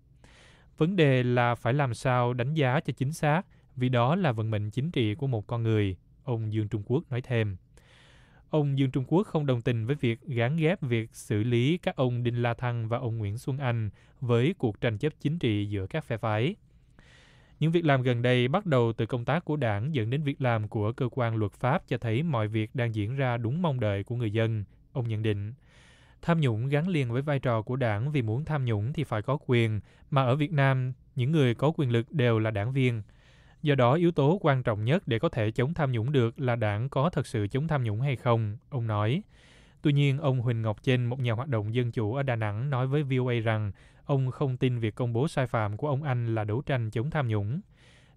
Vấn đề là phải làm sao đánh giá cho chính xác, vì đó là vận mệnh chính trị của một con người. Ông Dương Trung Quốc nói thêm. Ông Dương Trung Quốc không đồng tình với việc gán ghép việc xử lý các ông Đinh La Thăng và ông Nguyễn Xuân Anh với cuộc tranh chấp chính trị giữa các phe phái. Những việc làm gần đây bắt đầu từ công tác của đảng dẫn đến việc làm của cơ quan luật pháp cho thấy mọi việc đang diễn ra đúng mong đợi của người dân, ông nhận định. Tham nhũng gắn liền với vai trò của đảng vì muốn tham nhũng thì phải có quyền, mà ở Việt Nam, những người có quyền lực đều là đảng viên – Do đó, yếu tố quan trọng nhất để có thể chống tham nhũng được là đảng có thật sự chống tham nhũng hay không, ông nói. Tuy nhiên, ông Huỳnh Ngọc Trinh, một nhà hoạt động dân chủ ở Đà Nẵng, nói với VOA rằng ông không tin việc công bố sai phạm của ông Anh là đấu tranh chống tham nhũng.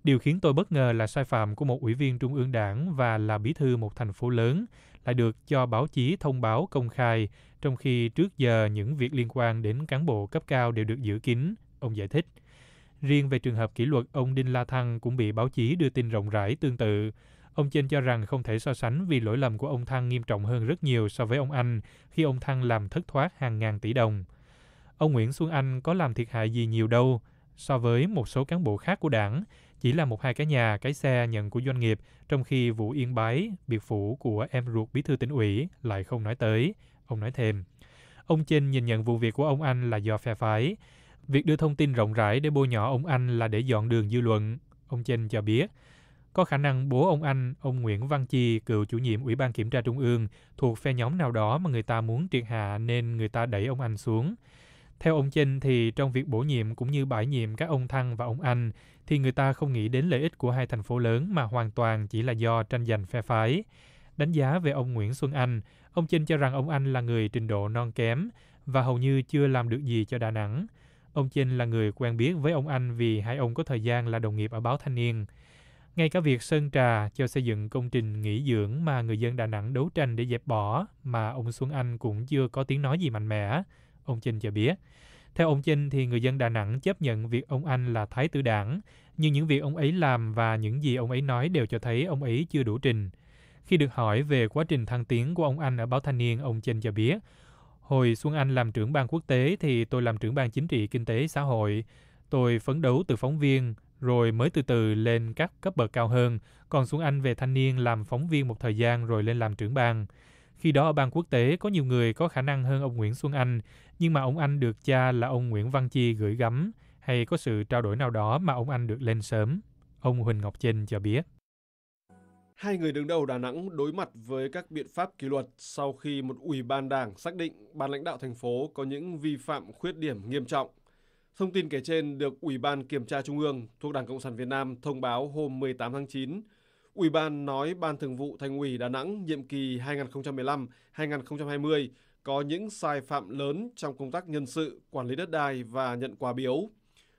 Điều khiến tôi bất ngờ là sai phạm của một ủy viên trung ương đảng và là bí thư một thành phố lớn lại được cho báo chí thông báo công khai, trong khi trước giờ những việc liên quan đến cán bộ cấp cao đều được giữ kín, ông giải thích riêng về trường hợp kỷ luật ông đinh la thăng cũng bị báo chí đưa tin rộng rãi tương tự ông chênh cho rằng không thể so sánh vì lỗi lầm của ông thăng nghiêm trọng hơn rất nhiều so với ông anh khi ông thăng làm thất thoát hàng ngàn tỷ đồng ông nguyễn xuân anh có làm thiệt hại gì nhiều đâu so với một số cán bộ khác của đảng chỉ là một hai cái nhà cái xe nhận của doanh nghiệp trong khi vụ yên bái biệt phủ của em ruột bí thư tỉnh ủy lại không nói tới ông nói thêm ông chênh nhìn nhận vụ việc của ông anh là do phe phái việc đưa thông tin rộng rãi để bôi nhọ ông anh là để dọn đường dư luận ông chênh cho biết có khả năng bố ông anh ông nguyễn văn chi cựu chủ nhiệm ủy ban kiểm tra trung ương thuộc phe nhóm nào đó mà người ta muốn triệt hạ nên người ta đẩy ông anh xuống theo ông chênh thì trong việc bổ nhiệm cũng như bãi nhiệm các ông thăng và ông anh thì người ta không nghĩ đến lợi ích của hai thành phố lớn mà hoàn toàn chỉ là do tranh giành phe phái đánh giá về ông nguyễn xuân anh ông chênh cho rằng ông anh là người trình độ non kém và hầu như chưa làm được gì cho đà nẵng Ông Chinh là người quen biết với ông Anh vì hai ông có thời gian là đồng nghiệp ở báo Thanh niên. Ngay cả việc sơn trà cho xây dựng công trình nghỉ dưỡng mà người dân Đà Nẵng đấu tranh để dẹp bỏ mà ông Xuân Anh cũng chưa có tiếng nói gì mạnh mẽ, ông Chinh cho biết. Theo ông Chinh thì người dân Đà Nẵng chấp nhận việc ông Anh là thái tử đảng, nhưng những việc ông ấy làm và những gì ông ấy nói đều cho thấy ông ấy chưa đủ trình. Khi được hỏi về quá trình thăng tiến của ông Anh ở báo Thanh niên, ông Chinh cho biết Hồi Xuân Anh làm trưởng ban quốc tế thì tôi làm trưởng ban chính trị kinh tế xã hội. Tôi phấn đấu từ phóng viên, rồi mới từ từ lên các cấp bậc cao hơn. Còn Xuân Anh về thanh niên làm phóng viên một thời gian rồi lên làm trưởng ban. Khi đó ở ban quốc tế có nhiều người có khả năng hơn ông Nguyễn Xuân Anh, nhưng mà ông Anh được cha là ông Nguyễn Văn Chi gửi gắm hay có sự trao đổi nào đó mà ông Anh được lên sớm. Ông Huỳnh Ngọc Trinh cho biết. Hai người đứng đầu Đà Nẵng đối mặt với các biện pháp kỷ luật sau khi một ủy ban đảng xác định ban lãnh đạo thành phố có những vi phạm khuyết điểm nghiêm trọng. Thông tin kể trên được Ủy ban Kiểm tra Trung ương thuộc Đảng Cộng sản Việt Nam thông báo hôm 18 tháng 9. Ủy ban nói Ban Thường vụ Thành ủy Đà Nẵng nhiệm kỳ 2015-2020 có những sai phạm lớn trong công tác nhân sự, quản lý đất đai và nhận quà biếu.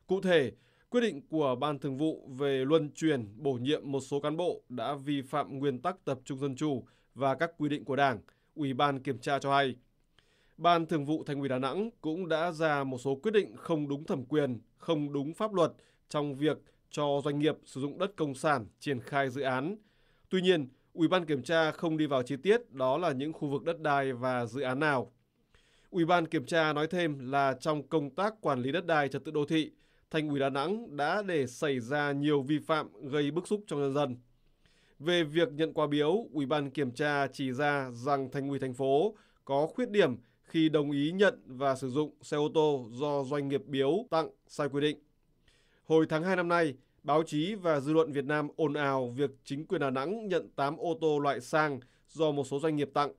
Cụ thể, Quyết định của Ban Thường vụ về luân chuyển bổ nhiệm một số cán bộ đã vi phạm nguyên tắc tập trung dân chủ và các quy định của Đảng, Ủy ban kiểm tra cho hay. Ban Thường vụ Thành ủy Đà Nẵng cũng đã ra một số quyết định không đúng thẩm quyền, không đúng pháp luật trong việc cho doanh nghiệp sử dụng đất công sản triển khai dự án. Tuy nhiên, Ủy ban kiểm tra không đi vào chi tiết đó là những khu vực đất đai và dự án nào. Ủy ban kiểm tra nói thêm là trong công tác quản lý đất đai trật tự đô thị, Thành ủy Đà Nẵng đã để xảy ra nhiều vi phạm gây bức xúc trong nhân dân. Về việc nhận quà biếu, Ủy ban kiểm tra chỉ ra rằng Thành ủy thành phố có khuyết điểm khi đồng ý nhận và sử dụng xe ô tô do doanh nghiệp biếu tặng sai quy định. Hồi tháng 2 năm nay, báo chí và dư luận Việt Nam ồn ào việc chính quyền Đà Nẵng nhận 8 ô tô loại sang do một số doanh nghiệp tặng.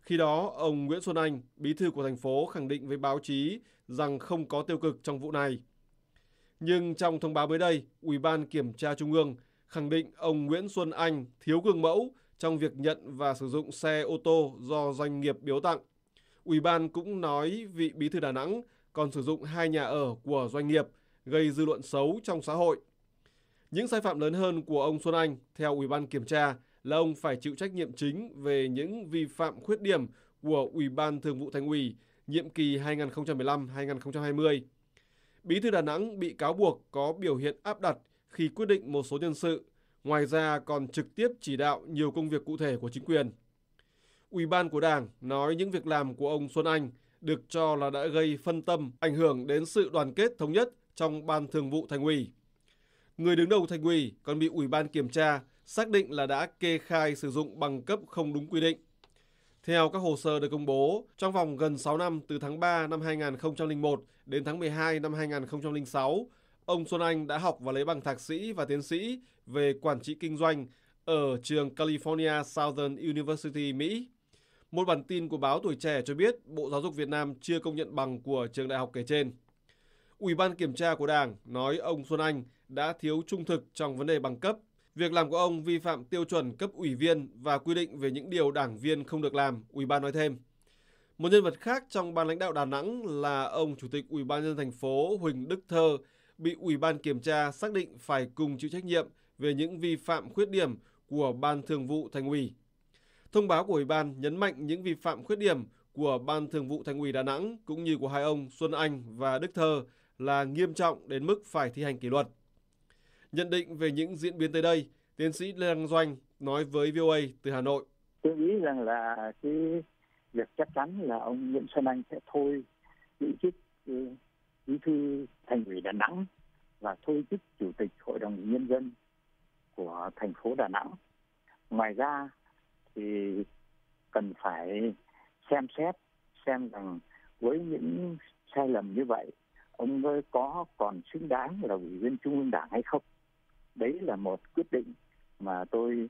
Khi đó, ông Nguyễn Xuân Anh, bí thư của thành phố khẳng định với báo chí rằng không có tiêu cực trong vụ này. Nhưng trong thông báo mới đây, Ủy ban Kiểm tra Trung ương khẳng định ông Nguyễn Xuân Anh thiếu gương mẫu trong việc nhận và sử dụng xe ô tô do doanh nghiệp biếu tặng. Ủy ban cũng nói vị bí thư Đà Nẵng còn sử dụng hai nhà ở của doanh nghiệp, gây dư luận xấu trong xã hội. Những sai phạm lớn hơn của ông Xuân Anh, theo Ủy ban kiểm tra, là ông phải chịu trách nhiệm chính về những vi phạm khuyết điểm của Ủy ban Thường vụ Thành ủy nhiệm kỳ 2015-2020 Bí thư Đà Nẵng bị cáo buộc có biểu hiện áp đặt khi quyết định một số nhân sự, ngoài ra còn trực tiếp chỉ đạo nhiều công việc cụ thể của chính quyền. Ủy ban của Đảng nói những việc làm của ông Xuân Anh được cho là đã gây phân tâm, ảnh hưởng đến sự đoàn kết thống nhất trong ban thường vụ thành ủy. Người đứng đầu thành ủy còn bị ủy ban kiểm tra xác định là đã kê khai sử dụng bằng cấp không đúng quy định. Theo các hồ sơ được công bố, trong vòng gần 6 năm từ tháng 3 năm 2001 đến tháng 12 năm 2006, ông Xuân Anh đã học và lấy bằng thạc sĩ và tiến sĩ về quản trị kinh doanh ở trường California Southern University, Mỹ. Một bản tin của báo Tuổi Trẻ cho biết Bộ Giáo dục Việt Nam chưa công nhận bằng của trường đại học kể trên. Ủy ban kiểm tra của Đảng nói ông Xuân Anh đã thiếu trung thực trong vấn đề bằng cấp Việc làm của ông vi phạm tiêu chuẩn cấp ủy viên và quy định về những điều đảng viên không được làm, Ủy ban nói thêm. Một nhân vật khác trong ban lãnh đạo Đà Nẵng là ông Chủ tịch Ủy ban nhân thành phố Huỳnh Đức Thơ bị Ủy ban kiểm tra xác định phải cùng chịu trách nhiệm về những vi phạm khuyết điểm của Ban Thường vụ Thành ủy. Thông báo của Ủy ban nhấn mạnh những vi phạm khuyết điểm của Ban Thường vụ Thành ủy Đà Nẵng cũng như của hai ông Xuân Anh và Đức Thơ là nghiêm trọng đến mức phải thi hành kỷ luật. Nhận định về những diễn biến tới đây, tiến sĩ Lê Đăng Doanh nói với VOA từ Hà Nội. Tôi nghĩ rằng là cái việc chắc chắn là ông Nguyễn Xuân Anh sẽ thôi giữ chức ừ, bí thư thành ủy Đà Nẵng và thôi chức chủ tịch hội đồng nhân dân của thành phố Đà Nẵng. Ngoài ra thì cần phải xem xét xem rằng với những sai lầm như vậy ông có còn xứng đáng là ủy viên trung ương đảng hay không đấy là một quyết định mà tôi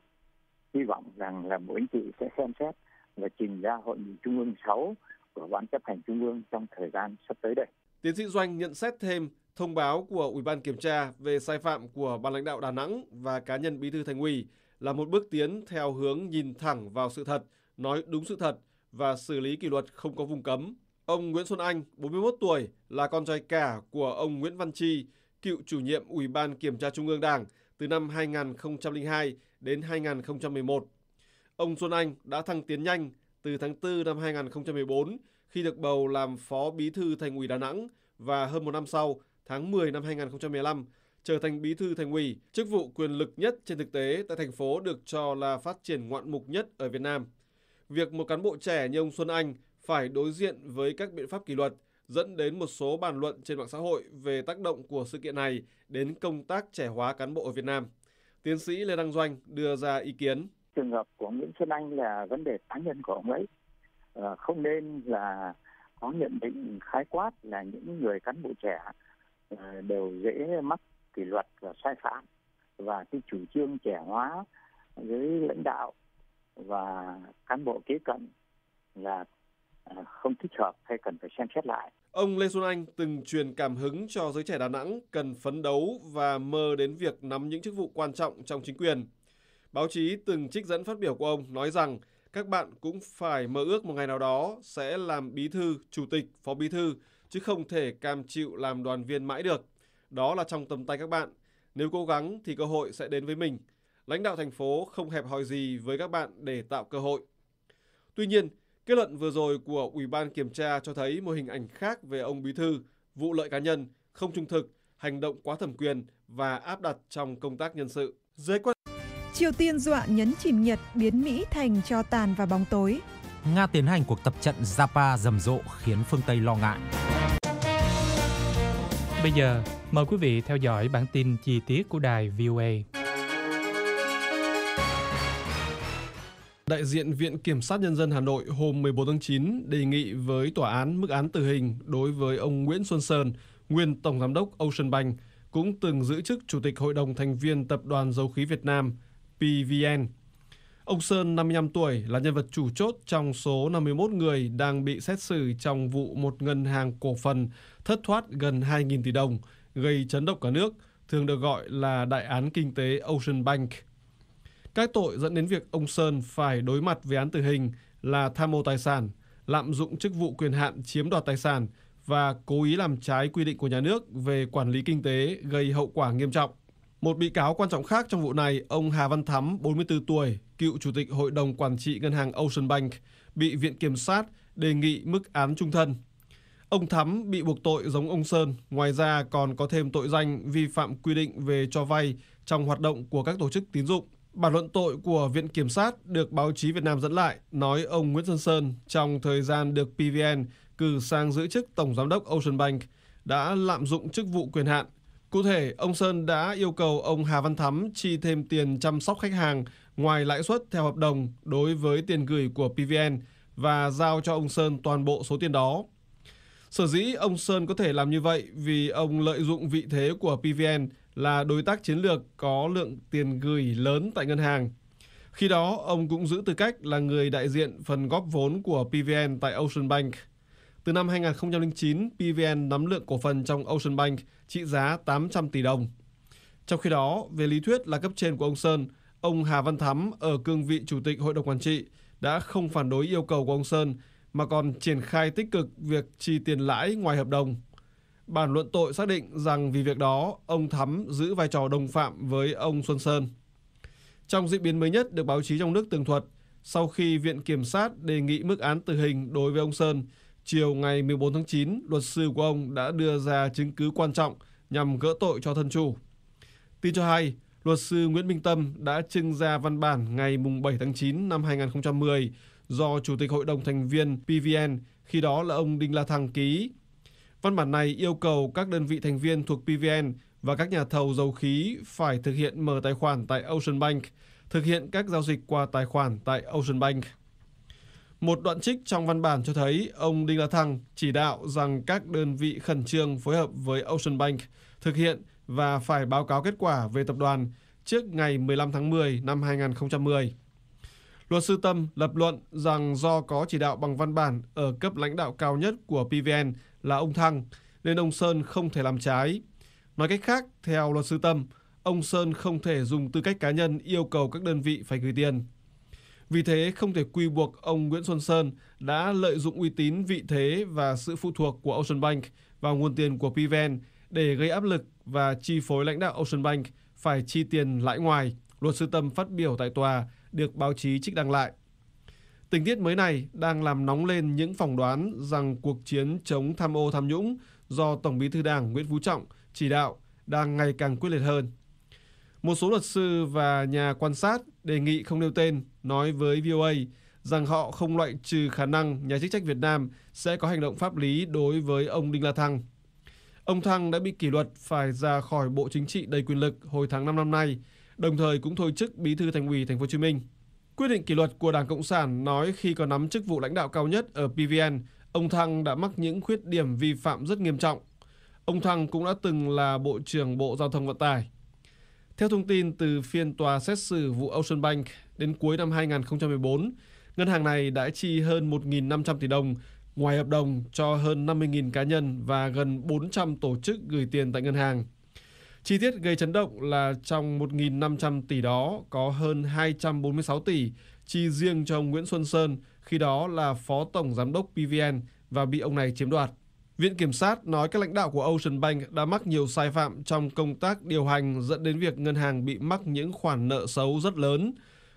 hy vọng rằng là bộ anh chị sẽ xem xét và trình ra hội nghị trung ương 6 của ban chấp hành trung ương trong thời gian sắp tới đây. Tiến sĩ Doanh nhận xét thêm thông báo của Ủy ban kiểm tra về sai phạm của ban lãnh đạo Đà Nẵng và cá nhân Bí thư Thành ủy là một bước tiến theo hướng nhìn thẳng vào sự thật, nói đúng sự thật và xử lý kỷ luật không có vùng cấm. Ông Nguyễn Xuân Anh, 41 tuổi, là con trai cả của ông Nguyễn Văn Chi, cựu chủ nhiệm Ủy ban Kiểm tra Trung ương Đảng từ năm 2002 đến 2011. Ông Xuân Anh đã thăng tiến nhanh từ tháng 4 năm 2014 khi được bầu làm Phó Bí thư Thành ủy Đà Nẵng và hơn một năm sau, tháng 10 năm 2015, trở thành Bí thư Thành ủy, chức vụ quyền lực nhất trên thực tế tại thành phố được cho là phát triển ngoạn mục nhất ở Việt Nam. Việc một cán bộ trẻ như ông Xuân Anh phải đối diện với các biện pháp kỷ luật – dẫn đến một số bàn luận trên mạng xã hội về tác động của sự kiện này đến công tác trẻ hóa cán bộ ở Việt Nam. Tiến sĩ Lê Đăng Doanh đưa ra ý kiến. Trường hợp của Nguyễn Xuân Anh là vấn đề cá nhân của ông ấy, ờ, không nên là có nhận định khái quát là những người cán bộ trẻ ờ, đều dễ mắc kỷ luật và sai phạm và cái chủ trương trẻ hóa dưới lãnh đạo và cán bộ kế cận là ờ, không thích hợp hay cần phải xem xét lại Ông Lê Xuân Anh từng truyền cảm hứng cho giới trẻ Đà Nẵng cần phấn đấu và mơ đến việc nắm những chức vụ quan trọng trong chính quyền. Báo chí từng trích dẫn phát biểu của ông nói rằng các bạn cũng phải mơ ước một ngày nào đó sẽ làm bí thư, chủ tịch, phó bí thư, chứ không thể cam chịu làm đoàn viên mãi được. Đó là trong tầm tay các bạn. Nếu cố gắng thì cơ hội sẽ đến với mình. Lãnh đạo thành phố không hẹp hòi gì với các bạn để tạo cơ hội. Tuy nhiên, Kết luận vừa rồi của Ủy ban kiểm tra cho thấy một hình ảnh khác về ông Bí thư, vụ lợi cá nhân, không trung thực, hành động quá thẩm quyền và áp đặt trong công tác nhân sự. Giới quan Triều Tiên dọa nhấn chìm Nhật biến Mỹ thành cho tàn và bóng tối. Nga tiến hành cuộc tập trận Zapa rầm rộ khiến phương Tây lo ngại. Bây giờ, mời quý vị theo dõi bản tin chi tiết của đài VOA. Đại diện Viện Kiểm sát Nhân dân Hà Nội hôm 14 tháng 9 đề nghị với tòa án mức án tử hình đối với ông Nguyễn Xuân Sơn, nguyên Tổng Giám đốc Ocean Bank, cũng từng giữ chức Chủ tịch Hội đồng Thành viên Tập đoàn Dầu khí Việt Nam, PVN. Ông Sơn, 55 tuổi, là nhân vật chủ chốt trong số 51 người đang bị xét xử trong vụ một ngân hàng cổ phần thất thoát gần 2.000 tỷ đồng, gây chấn động cả nước, thường được gọi là Đại án Kinh tế Ocean Bank – các tội dẫn đến việc ông Sơn phải đối mặt với án tử hình là tham mô tài sản, lạm dụng chức vụ quyền hạn chiếm đoạt tài sản và cố ý làm trái quy định của nhà nước về quản lý kinh tế gây hậu quả nghiêm trọng. Một bị cáo quan trọng khác trong vụ này, ông Hà Văn Thắm, 44 tuổi, cựu chủ tịch hội đồng quản trị ngân hàng Ocean Bank, bị viện kiểm sát đề nghị mức án trung thân. Ông Thắm bị buộc tội giống ông Sơn, ngoài ra còn có thêm tội danh vi phạm quy định về cho vay trong hoạt động của các tổ chức tín dụng Bản luận tội của Viện Kiểm sát được báo chí Việt Nam dẫn lại nói ông Nguyễn Xuân Sơn trong thời gian được PVN cử sang giữ chức Tổng Giám đốc Ocean Bank đã lạm dụng chức vụ quyền hạn. Cụ thể, ông Sơn đã yêu cầu ông Hà Văn Thắm chi thêm tiền chăm sóc khách hàng ngoài lãi suất theo hợp đồng đối với tiền gửi của PVN và giao cho ông Sơn toàn bộ số tiền đó. Sở dĩ ông Sơn có thể làm như vậy vì ông lợi dụng vị thế của PVN – là đối tác chiến lược có lượng tiền gửi lớn tại ngân hàng. Khi đó, ông cũng giữ tư cách là người đại diện phần góp vốn của PVN tại Ocean Bank. Từ năm 2009, PVN nắm lượng cổ phần trong Ocean Bank trị giá 800 tỷ đồng. Trong khi đó, về lý thuyết là cấp trên của ông Sơn, ông Hà Văn Thắm ở cương vị chủ tịch hội đồng quản trị đã không phản đối yêu cầu của ông Sơn mà còn triển khai tích cực việc chi tiền lãi ngoài hợp đồng Bản luận tội xác định rằng vì việc đó, ông Thắm giữ vai trò đồng phạm với ông Xuân Sơn. Trong diễn biến mới nhất được báo chí trong nước tường thuật, sau khi Viện Kiểm sát đề nghị mức án tử hình đối với ông Sơn, chiều ngày 14 tháng 9, luật sư của ông đã đưa ra chứng cứ quan trọng nhằm gỡ tội cho thân chủ. Tin cho hay, luật sư Nguyễn Minh Tâm đã trưng ra văn bản ngày 7 tháng 9 năm 2010 do Chủ tịch Hội đồng thành viên PVN, khi đó là ông Đinh La Thăng ký Văn bản này yêu cầu các đơn vị thành viên thuộc PVN và các nhà thầu dầu khí phải thực hiện mở tài khoản tại Ocean Bank, thực hiện các giao dịch qua tài khoản tại Ocean Bank. Một đoạn trích trong văn bản cho thấy ông Đinh La Thăng chỉ đạo rằng các đơn vị khẩn trương phối hợp với Ocean Bank thực hiện và phải báo cáo kết quả về tập đoàn trước ngày 15 tháng 10 năm 2010. Luật sư Tâm lập luận rằng do có chỉ đạo bằng văn bản ở cấp lãnh đạo cao nhất của PVN là ông Thăng nên ông Sơn không thể làm trái. Nói cách khác, theo luật sư Tâm, ông Sơn không thể dùng tư cách cá nhân yêu cầu các đơn vị phải gửi tiền. Vì thế không thể quy buộc ông Nguyễn Xuân Sơn đã lợi dụng uy tín, vị thế và sự phụ thuộc của Ocean Bank vào nguồn tiền của PVN để gây áp lực và chi phối lãnh đạo Ocean Bank phải chi tiền lãi ngoài. Luật sư Tâm phát biểu tại tòa được báo chí trích đăng lại. Tình tiết mới này đang làm nóng lên những phỏng đoán rằng cuộc chiến chống tham ô tham nhũng do Tổng Bí thư Đảng Nguyễn Phú Trọng chỉ đạo đang ngày càng quyết liệt hơn. Một số luật sư và nhà quan sát đề nghị không nêu tên nói với VOA rằng họ không loại trừ khả năng nhà chức trách Việt Nam sẽ có hành động pháp lý đối với ông Đinh La Thăng. Ông Thăng đã bị kỷ luật phải ra khỏi Bộ Chính trị đầy quyền lực hồi tháng 5 năm nay, đồng thời cũng thôi chức Bí thư Thành ủy Thành phố Hồ Chí Minh. Quyết định kỷ luật của Đảng Cộng sản nói khi còn nắm chức vụ lãnh đạo cao nhất ở PVN, ông Thăng đã mắc những khuyết điểm vi phạm rất nghiêm trọng. Ông Thăng cũng đã từng là Bộ trưởng Bộ Giao thông Vận tải. Theo thông tin từ phiên tòa xét xử vụ Ocean Bank đến cuối năm 2014, ngân hàng này đã chi hơn 1.500 tỷ đồng ngoài hợp đồng cho hơn 50.000 cá nhân và gần 400 tổ chức gửi tiền tại ngân hàng. Chi tiết gây chấn động là trong 1.500 tỷ đó có hơn 246 tỷ chi riêng cho ông Nguyễn Xuân Sơn, khi đó là Phó Tổng Giám đốc PVN và bị ông này chiếm đoạt. Viện Kiểm sát nói các lãnh đạo của Ocean Bank đã mắc nhiều sai phạm trong công tác điều hành dẫn đến việc ngân hàng bị mắc những khoản nợ xấu rất lớn.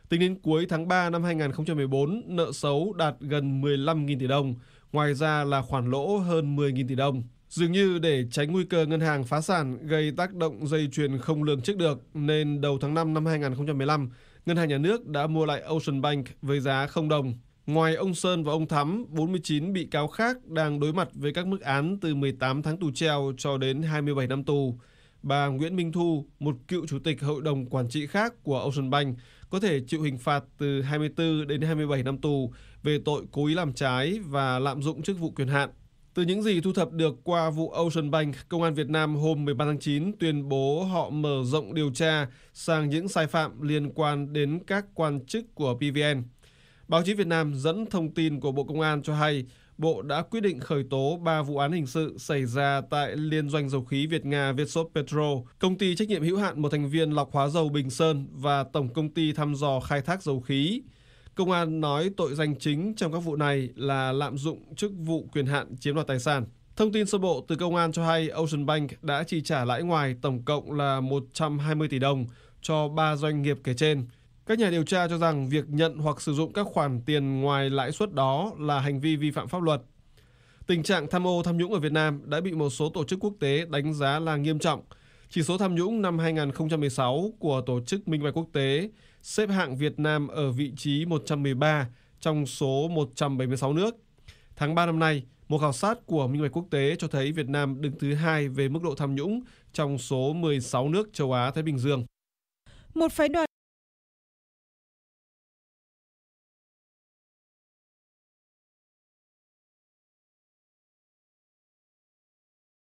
Tính đến cuối tháng 3 năm 2014, nợ xấu đạt gần 15.000 tỷ đồng, ngoài ra là khoản lỗ hơn 10.000 tỷ đồng. Dường như để tránh nguy cơ ngân hàng phá sản gây tác động dây chuyền không lường trước được, nên đầu tháng 5 năm 2015, Ngân hàng Nhà nước đã mua lại Ocean Bank với giá không đồng. Ngoài ông Sơn và ông Thắm, 49 bị cáo khác đang đối mặt với các mức án từ 18 tháng tù treo cho đến 27 năm tù. Bà Nguyễn Minh Thu, một cựu chủ tịch hội đồng quản trị khác của Ocean Bank, có thể chịu hình phạt từ 24 đến 27 năm tù về tội cố ý làm trái và lạm dụng chức vụ quyền hạn. Từ những gì thu thập được qua vụ Ocean Bank, Công an Việt Nam hôm 13 tháng 9 tuyên bố họ mở rộng điều tra sang những sai phạm liên quan đến các quan chức của PVN. Báo chí Việt Nam dẫn thông tin của Bộ Công an cho hay Bộ đã quyết định khởi tố 3 vụ án hình sự xảy ra tại Liên doanh dầu khí Việt Nga Vietsop Petro, công ty trách nhiệm hữu hạn một thành viên lọc hóa dầu Bình Sơn và Tổng công ty thăm dò khai thác dầu khí. Công an nói tội danh chính trong các vụ này là lạm dụng chức vụ quyền hạn chiếm đoạt tài sản. Thông tin sơ bộ từ công an cho hay Ocean Bank đã chi trả lãi ngoài tổng cộng là 120 tỷ đồng cho 3 doanh nghiệp kể trên. Các nhà điều tra cho rằng việc nhận hoặc sử dụng các khoản tiền ngoài lãi suất đó là hành vi vi phạm pháp luật. Tình trạng tham ô tham nhũng ở Việt Nam đã bị một số tổ chức quốc tế đánh giá là nghiêm trọng. Chỉ số tham nhũng năm 2016 của Tổ chức Minh bạch Quốc tế xếp hạng Việt Nam ở vị trí 113 trong số 176 nước. Tháng 3 năm nay, một khảo sát của Minh bạch Quốc tế cho thấy Việt Nam đứng thứ hai về mức độ tham nhũng trong số 16 nước châu Á Thái Bình Dương. Một phái đoàn